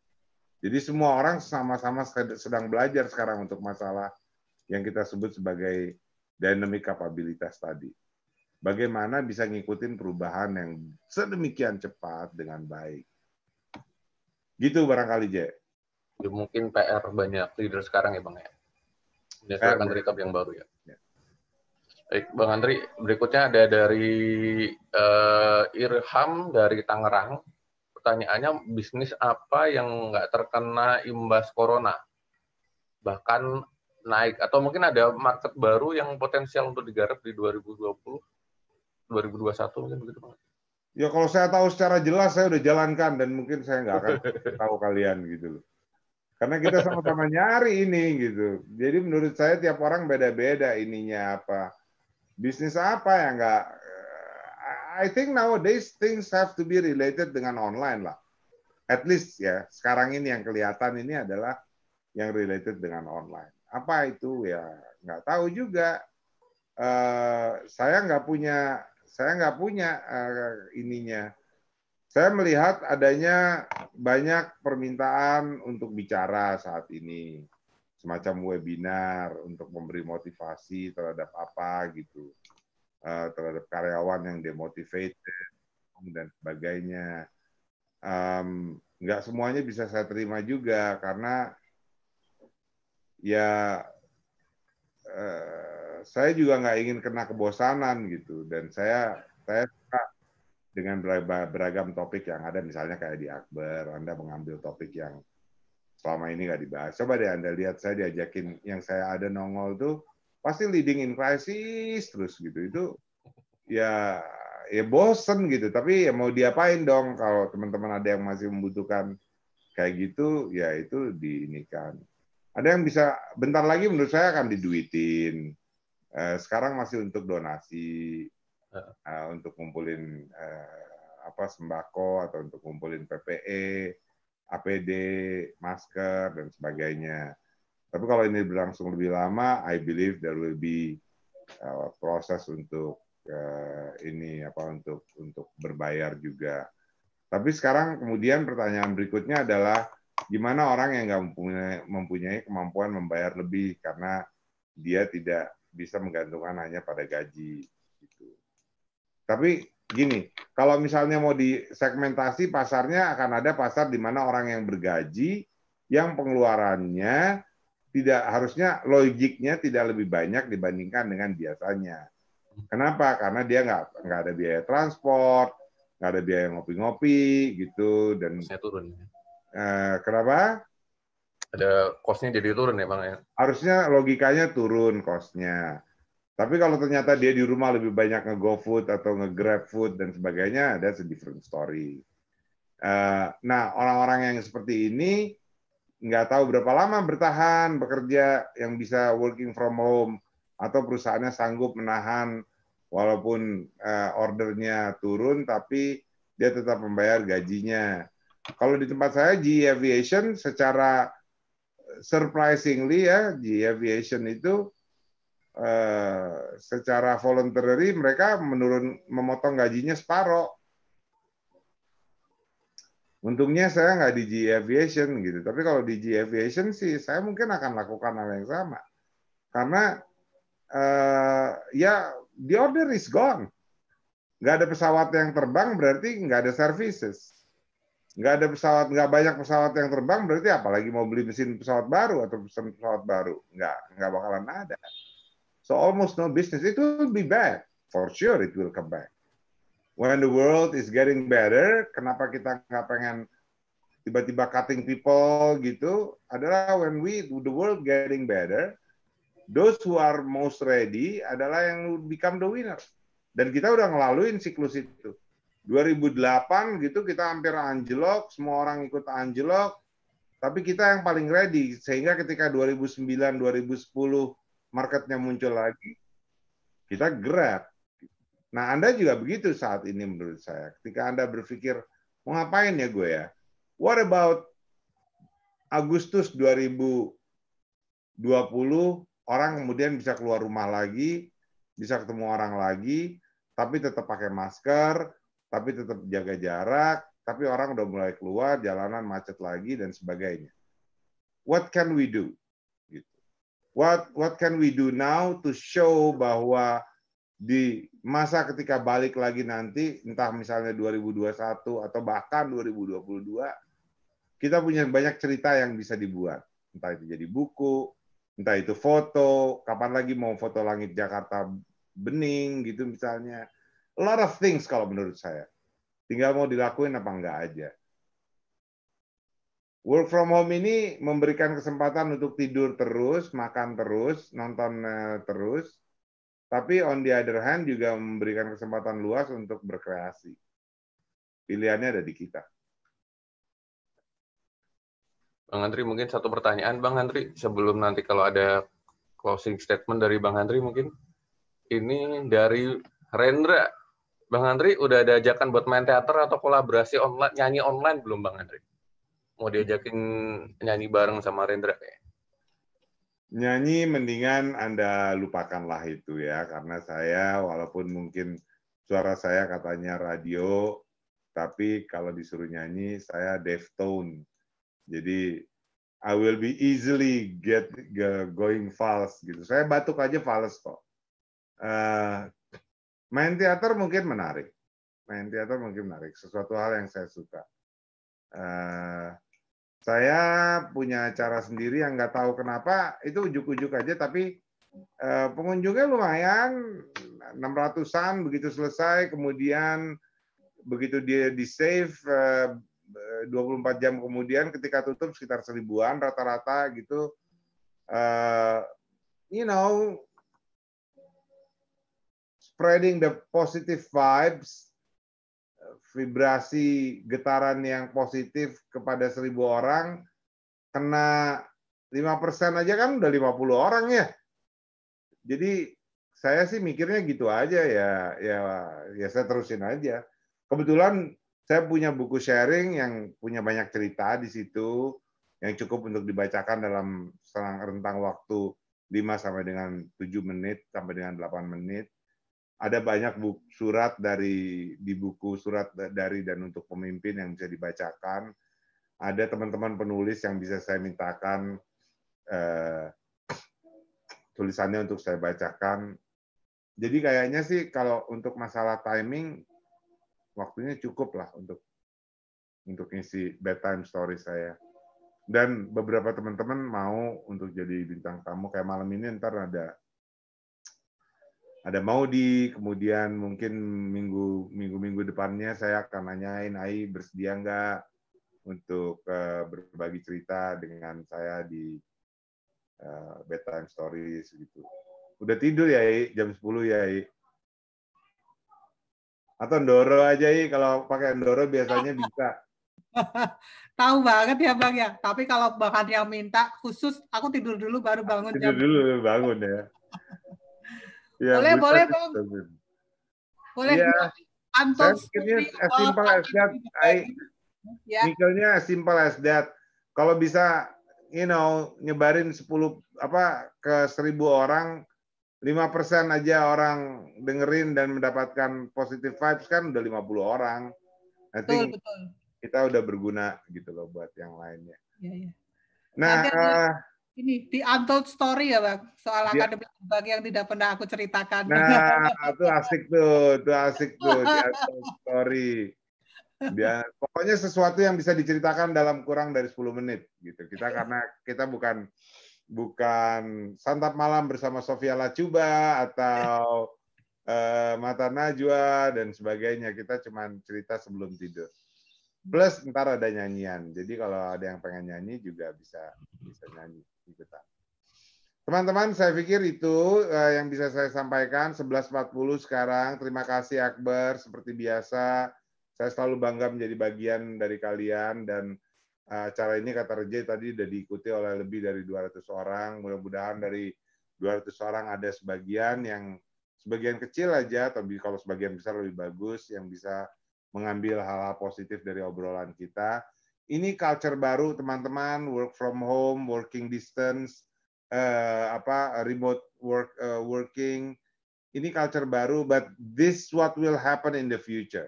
Jadi semua orang sama-sama sedang belajar sekarang untuk masalah yang kita sebut sebagai dynamic capabilitas tadi bagaimana bisa ngikutin perubahan yang sedemikian cepat dengan baik. Gitu barangkali, J. Ya, mungkin PR banyak leader sekarang ya, Bang. Ya. Ini saya akan recap yang baru ya. ya. Baik, Bang Andri, berikutnya ada dari uh, Irham dari Tangerang. Pertanyaannya, bisnis apa yang nggak terkena imbas corona? Bahkan naik atau mungkin ada market baru yang potensial untuk digarap di 2020 2021 mungkin begitu Pak. Ya kalau saya tahu secara jelas saya udah jalankan dan mungkin saya nggak akan tahu kalian gitu loh. Karena kita sama-sama nyari ini gitu. Jadi menurut saya tiap orang beda-beda ininya apa. Bisnis apa yang nggak eh, I think nowadays things have to be related dengan online lah. At least ya, sekarang ini yang kelihatan ini adalah yang related dengan online. Apa itu ya nggak tahu juga. Uh, saya nggak punya saya nggak punya uh, ininya. Saya melihat adanya banyak permintaan untuk bicara saat ini, semacam webinar untuk memberi motivasi terhadap apa gitu, uh, terhadap karyawan yang demotivated dan sebagainya. Um, nggak semuanya bisa saya terima juga karena ya eh, saya juga nggak ingin kena kebosanan gitu dan saya saya suka dengan beragam topik yang ada misalnya kayak di Akbar Anda mengambil topik yang selama ini nggak dibahas coba deh Anda lihat saya diajakin yang saya ada nongol tuh pasti leading in crisis terus gitu itu ya ya bosen gitu tapi ya mau diapain dong kalau teman-teman ada yang masih membutuhkan kayak gitu ya itu diinikan ada yang bisa bentar lagi menurut saya akan diduitin Eh, sekarang masih untuk donasi uh. untuk ngumpulin uh, apa sembako atau untuk ngumpulin PPE, APD, masker dan sebagainya. Tapi kalau ini berlangsung lebih lama, I believe there will be uh, proses untuk uh, ini apa untuk untuk berbayar juga. Tapi sekarang kemudian pertanyaan berikutnya adalah gimana orang yang nggak mempunyai, mempunyai kemampuan membayar lebih karena dia tidak bisa menggantungkan hanya pada gaji. Gitu. Tapi gini, kalau misalnya mau disegmentasi pasarnya akan ada pasar di mana orang yang bergaji, yang pengeluarannya tidak harusnya logiknya tidak lebih banyak dibandingkan dengan biasanya. Kenapa? Karena dia nggak nggak ada biaya transport, nggak ada biaya ngopi-ngopi gitu dan saya turun. Ya. Eh, kenapa? ada costnya jadi turun ya bang ya? Harusnya logikanya turun costnya. Tapi kalau ternyata dia di rumah lebih banyak nge-GoFood atau nge-Grab food dan sebagainya, ada a different story. Eh, nah, orang-orang yang seperti ini nggak tahu berapa lama bertahan bekerja yang bisa working from home atau perusahaannya sanggup menahan walaupun eh, ordernya turun tapi dia tetap membayar gajinya. Kalau di tempat saya GE Aviation secara surprisingly ya di aviation itu Uh, secara voluntary mereka menurun memotong gajinya separuh. Untungnya saya nggak di G Aviation gitu, tapi kalau di G Aviation sih saya mungkin akan lakukan hal yang sama, karena uh, ya the order is gone, nggak ada pesawat yang terbang berarti nggak ada services nggak ada pesawat, nggak banyak pesawat yang terbang, berarti apalagi mau beli mesin pesawat baru atau pesan pesawat baru, nggak nggak bakalan ada. So almost no business. It will be bad for sure. It will come back. When the world is getting better, kenapa kita nggak pengen tiba-tiba cutting people gitu? Adalah when we the world getting better, those who are most ready adalah yang become the winner. Dan kita udah ngelaluin siklus itu. 2008 gitu kita hampir anjlok, semua orang ikut anjlok, tapi kita yang paling ready sehingga ketika 2009 2010 marketnya muncul lagi kita grab. Nah, Anda juga begitu saat ini menurut saya. Ketika Anda berpikir, mau ngapain ya gue ya? What about Agustus 2020 orang kemudian bisa keluar rumah lagi, bisa ketemu orang lagi, tapi tetap pakai masker, tapi tetap jaga jarak, tapi orang udah mulai keluar, jalanan macet lagi dan sebagainya. What can we do? Gitu. What what can we do now to show bahwa di masa ketika balik lagi nanti entah misalnya 2021 atau bahkan 2022 kita punya banyak cerita yang bisa dibuat. Entah itu jadi buku, entah itu foto, kapan lagi mau foto langit Jakarta bening gitu misalnya a lot of things kalau menurut saya. Tinggal mau dilakuin apa enggak aja. Work from home ini memberikan kesempatan untuk tidur terus, makan terus, nonton eh, terus. Tapi on the other hand juga memberikan kesempatan luas untuk berkreasi. Pilihannya ada di kita. Bang Andri, mungkin satu pertanyaan. Bang Andri, sebelum nanti kalau ada closing statement dari Bang Andri mungkin. Ini dari Rendra. Bang Andri udah ada ajakan buat main teater atau kolaborasi online nyanyi online belum Bang Andri? Mau diajakin nyanyi bareng sama Rendra kayak? Nyanyi mendingan Anda lupakanlah itu ya karena saya walaupun mungkin suara saya katanya radio tapi kalau disuruh nyanyi saya deftone. Jadi I will be easily get going false gitu. Saya batuk aja false kok. Uh, Main teater mungkin menarik. Main teater mungkin menarik. Sesuatu hal yang saya suka. Eh, saya punya cara sendiri yang nggak tahu kenapa itu ujuk-ujuk aja tapi eh, pengunjungnya lumayan 600-an begitu selesai kemudian begitu dia di save uh, 24 jam kemudian ketika tutup sekitar seribuan rata-rata gitu uh, you know spreading the positive vibes, vibrasi getaran yang positif kepada seribu orang, kena 5% aja kan udah 50 orang ya. Jadi saya sih mikirnya gitu aja ya, ya, ya saya terusin aja. Kebetulan saya punya buku sharing yang punya banyak cerita di situ yang cukup untuk dibacakan dalam rentang waktu 5 sampai dengan 7 menit sampai dengan 8 menit ada banyak buku, surat dari di buku surat dari dan untuk pemimpin yang bisa dibacakan. Ada teman-teman penulis yang bisa saya mintakan eh, tulisannya untuk saya bacakan. Jadi kayaknya sih kalau untuk masalah timing waktunya cukup lah untuk untuk isi bedtime story saya. Dan beberapa teman-teman mau untuk jadi bintang tamu kayak malam ini ntar ada ada mau di, kemudian mungkin minggu minggu minggu depannya saya akan nanyain Ai bersedia nggak untuk eh, berbagi cerita dengan saya di uh, bedtime stories gitu. Udah tidur ya, Ai? jam 10 ya, Ai? Atau Ndoro aja, I? Kalau pakai Ndoro biasanya bisa. Tahu banget ya Bang ya. Tapi kalau Bang yang minta khusus, aku tidur dulu baru bangun. Tidur dulu bangun ya. Ya, boleh, boleh, Bang. Boleh. Ya. Anton Saya as eh, simple as that. I, ya. as simple as that. Kalau bisa, you know, nyebarin 10 apa ke seribu orang, lima persen aja orang dengerin dan mendapatkan positive vibes kan udah 50 orang. nanti betul, betul. kita udah berguna gitu loh buat yang lainnya. Ya, ya. Nah, uh, ini di untold story ya bang soal di, iya. akademi bang yang tidak pernah aku ceritakan. Nah itu asik tuh, itu asik tuh di untold story. Dia pokoknya sesuatu yang bisa diceritakan dalam kurang dari 10 menit gitu. Kita karena kita bukan bukan santap malam bersama Sofia Lacuba atau uh, Mata Najwa dan sebagainya. Kita cuman cerita sebelum tidur plus ntar ada nyanyian jadi kalau ada yang pengen nyanyi juga bisa bisa nyanyi kita. Teman-teman, saya pikir itu eh, yang bisa saya sampaikan 11.40 sekarang. Terima kasih Akbar seperti biasa. Saya selalu bangga menjadi bagian dari kalian dan cara eh, acara ini kata Reje tadi sudah diikuti oleh lebih dari 200 orang. Mudah-mudahan dari 200 orang ada sebagian yang sebagian kecil aja tapi kalau sebagian besar lebih bagus yang bisa mengambil hal-hal positif dari obrolan kita ini culture baru teman-teman work from home, working distance, uh, apa remote work uh, working. Ini culture baru, but this what will happen in the future.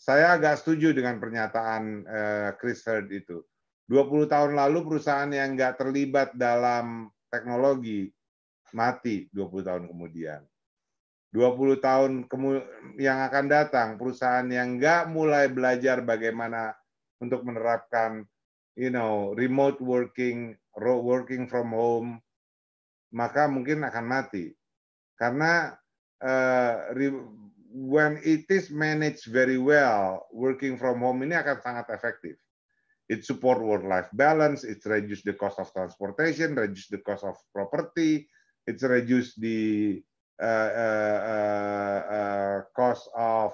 Saya agak setuju dengan pernyataan uh, Chris Heard itu. 20 tahun lalu perusahaan yang nggak terlibat dalam teknologi mati 20 tahun kemudian. 20 tahun kemu yang akan datang perusahaan yang nggak mulai belajar bagaimana untuk menerapkan you know remote working, working from home, maka mungkin akan mati karena uh, when it is managed very well, working from home ini akan sangat efektif. It support work-life balance, it reduce the cost of transportation, reduce the cost of property, it reduce the uh, uh, uh, cost of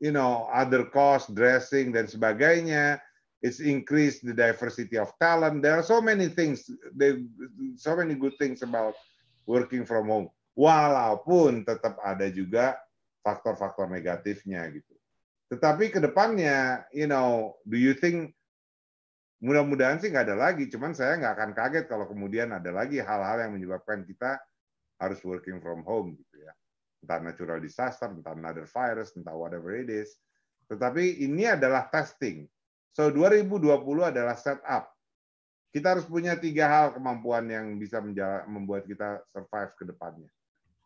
you know, other cost, dressing, dan sebagainya. It's increased the diversity of talent. There are so many things, they, so many good things about working from home. Walaupun tetap ada juga faktor-faktor negatifnya gitu. Tetapi ke depannya, you know, do you think mudah-mudahan sih nggak ada lagi. Cuman saya nggak akan kaget kalau kemudian ada lagi hal-hal yang menyebabkan kita harus working from home. Gitu entah natural disaster, entah another virus, entah whatever it is. Tetapi ini adalah testing. So 2020 adalah setup. Kita harus punya tiga hal kemampuan yang bisa membuat kita survive ke depannya.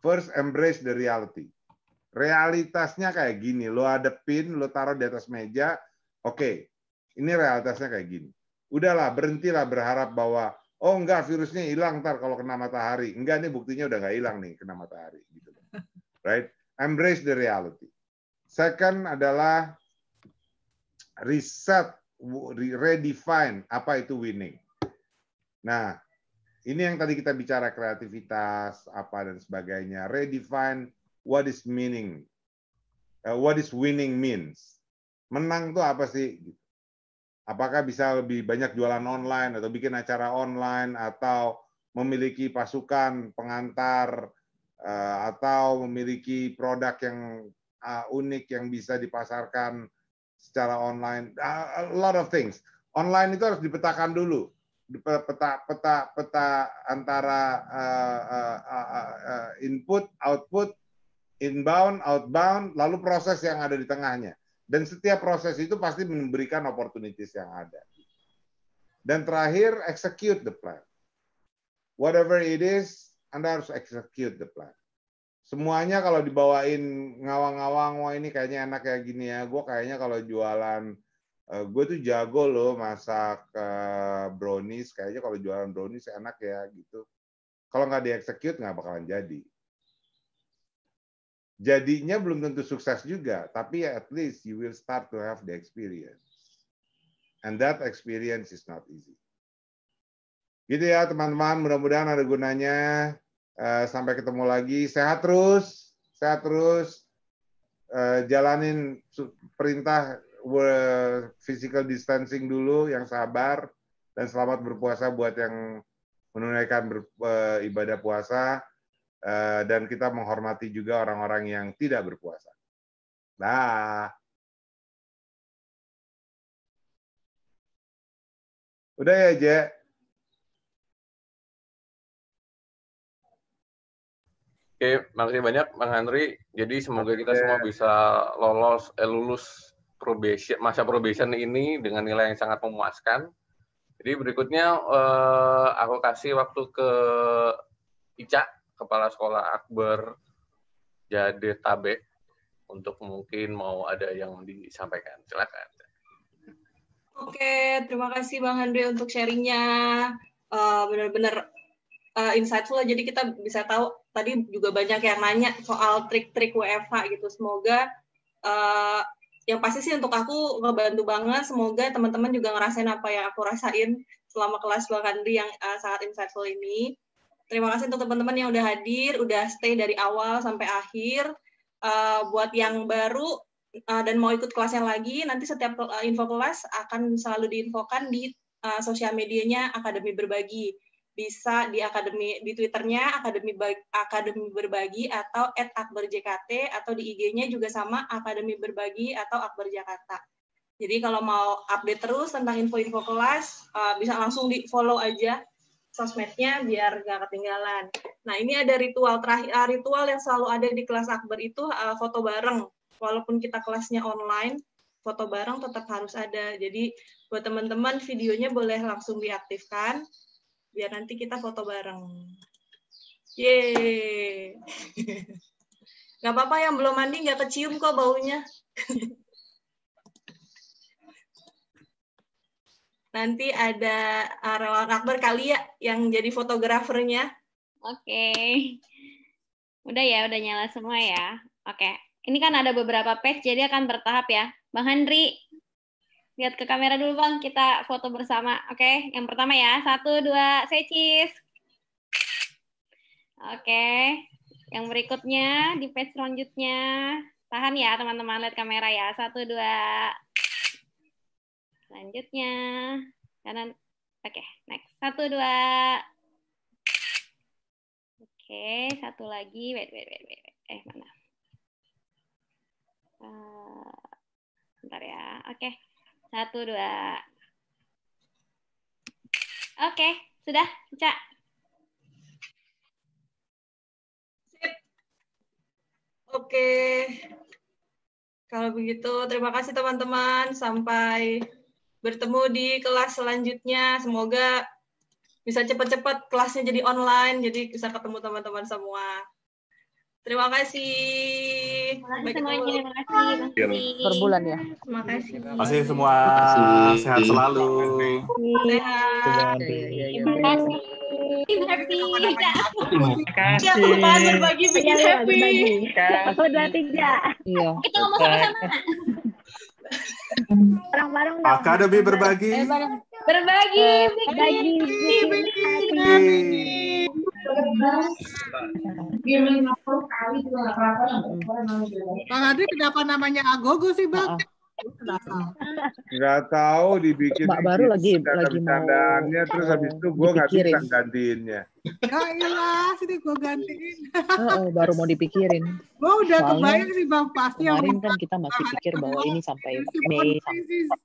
First, embrace the reality. Realitasnya kayak gini, lo ada pin, lo taruh di atas meja, oke, okay, ini realitasnya kayak gini. Udahlah, berhentilah berharap bahwa oh enggak virusnya hilang ntar kalau kena matahari. Enggak nih buktinya udah nggak hilang nih kena matahari gitu right? Embrace the reality. Second adalah reset, redefine apa itu winning. Nah, ini yang tadi kita bicara kreativitas apa dan sebagainya. Redefine what is meaning, uh, what is winning means. Menang itu apa sih? Apakah bisa lebih banyak jualan online atau bikin acara online atau memiliki pasukan pengantar Eh, atau memiliki produk yang eh, unik yang bisa dipasarkan secara online. Eh, a lot of things. Online itu harus dipetakan dulu peta peta peta antara input output inbound outbound lalu proses yang ada di tengahnya dan setiap proses itu pasti memberikan opportunities yang ada dan terakhir execute the plan whatever it is anda harus execute the plan. Semuanya kalau dibawain ngawang-ngawang, wah ini kayaknya enak kayak gini ya. Gue kayaknya kalau jualan, eh, gue tuh jago loh masak eh, brownies. Kayaknya kalau jualan brownies enak ya gitu. Kalau nggak dieksekut nggak bakalan jadi. Jadinya belum tentu sukses juga, tapi ya at least you will start to have the experience. And that experience is not easy. Gitu ya teman-teman, mudah-mudahan ada gunanya. Eh, sampai ketemu lagi. Sehat terus, sehat terus. Eh, jalanin perintah physical distancing dulu yang sabar dan selamat berpuasa buat yang menunaikan eh, ibadah puasa dan kita menghormati juga orang-orang yang tidak berpuasa. Dah. Udah ya, Jek? Oke, makasih banyak Bang Henry. Jadi semoga Oke. kita semua bisa lolos eh, lulus probation masa probation ini dengan nilai yang sangat memuaskan. Jadi berikutnya eh, aku kasih waktu ke Ica, kepala sekolah Akbar Jadetabe untuk mungkin mau ada yang disampaikan. Silakan. Oke, terima kasih Bang Andre untuk sharingnya. Uh, Benar-benar uh, eh, insightful jadi kita bisa tahu tadi juga banyak yang nanya soal trik-trik WFH gitu. Semoga uh, yang pasti sih untuk aku ngebantu banget. Semoga teman-teman juga ngerasain apa yang aku rasain selama kelas dua kandri yang uh, sangat insightful ini. Terima kasih untuk teman-teman yang udah hadir, udah stay dari awal sampai akhir. Uh, buat yang baru uh, dan mau ikut kelasnya lagi, nanti setiap info kelas akan selalu diinfokan di uh, sosial medianya Akademi Berbagi bisa di akademi di twitternya akademi akademi berbagi atau at atau di ig-nya juga sama akademi berbagi atau akbar jakarta jadi kalau mau update terus tentang info-info kelas eh, bisa langsung di follow aja sosmednya biar gak ketinggalan. Nah ini ada ritual terakhir eh, ritual yang selalu ada di kelas akbar itu eh, foto bareng walaupun kita kelasnya online foto bareng tetap harus ada. Jadi buat teman-teman videonya boleh langsung diaktifkan biar nanti kita foto bareng. Yeay. Gak apa-apa yang belum mandi gak kecium kok baunya. Nanti ada eh, Arwa akbar kali ya yang jadi fotografernya. Oke. Okay. Udah ya, udah nyala semua ya. Oke. Okay. Ini kan ada beberapa page, jadi akan bertahap ya. Bang Henry, Lihat ke kamera dulu bang, kita foto bersama. Oke, okay? yang pertama ya. Satu, dua, saya cheese. Oke, okay. yang berikutnya di page selanjutnya. Tahan ya teman-teman, lihat kamera ya. Satu, dua. Selanjutnya. Kanan. Oke, okay, next. Satu, dua. Oke, satu lagi. Wait, wait, wait, wait. Eh, mana? Uh, bentar ya. Oke. Okay. Satu, dua. Oke, sudah, Ica. Oke. Kalau begitu, terima kasih teman-teman. Sampai bertemu di kelas selanjutnya. Semoga bisa cepat-cepat kelasnya jadi online, jadi bisa ketemu teman-teman semua. Terima kasih. Terima kasih semuanya. Terima iya. kasih. Per bulan ya. Terima kasih. Terima kasih semua. Sehat selalu. Sehat. Terima kasih. Terima kasih. Terima kasih. kasih. Terima berbagi bikin happy. Terima kasih. Terima Iya. iya Terima kasih. Iya. Eh, Terima kasih. Barang-barang. Akademi eh, berbagi. Berbagi. Berbagi. Berbagi. Berbagi. Bang Adri kenapa namanya Agogo sih Bang? Enggak ah, ah. tahu dibikin Mbak baru lagi lagi mau... terus habis itu gue nggak bisa gantiinnya. Ya iyalah, sini gue gantiin. Oh, oh, baru mau dipikirin. Gue udah Soalnya, kebayang sih bang pasti. Kemarin kan kita masih pikir bahwa ini sampai Mei.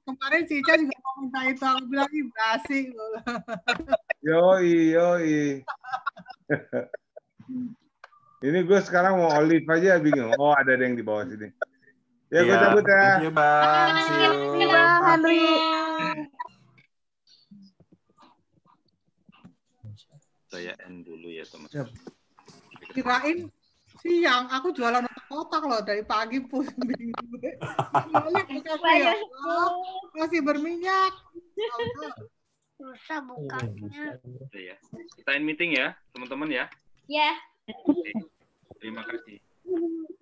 Kemarin Cica juga mau minta itu aku bilang ini basi. Yoi yoi. Ini gue sekarang mau olive aja bingung. Oh ada ada yang di bawah sini. Ya, ya. gue cabut ya. Thank you bang. See you. you iya, bang Saya end dulu ya teman. teman Kirain siang aku jualan otak-otak loh dari pagi pusing banyak masih berminyak. Susah bukanya. Ya, Kita in meeting ya, teman-teman ya. Ya. Yeah. Terima kasih.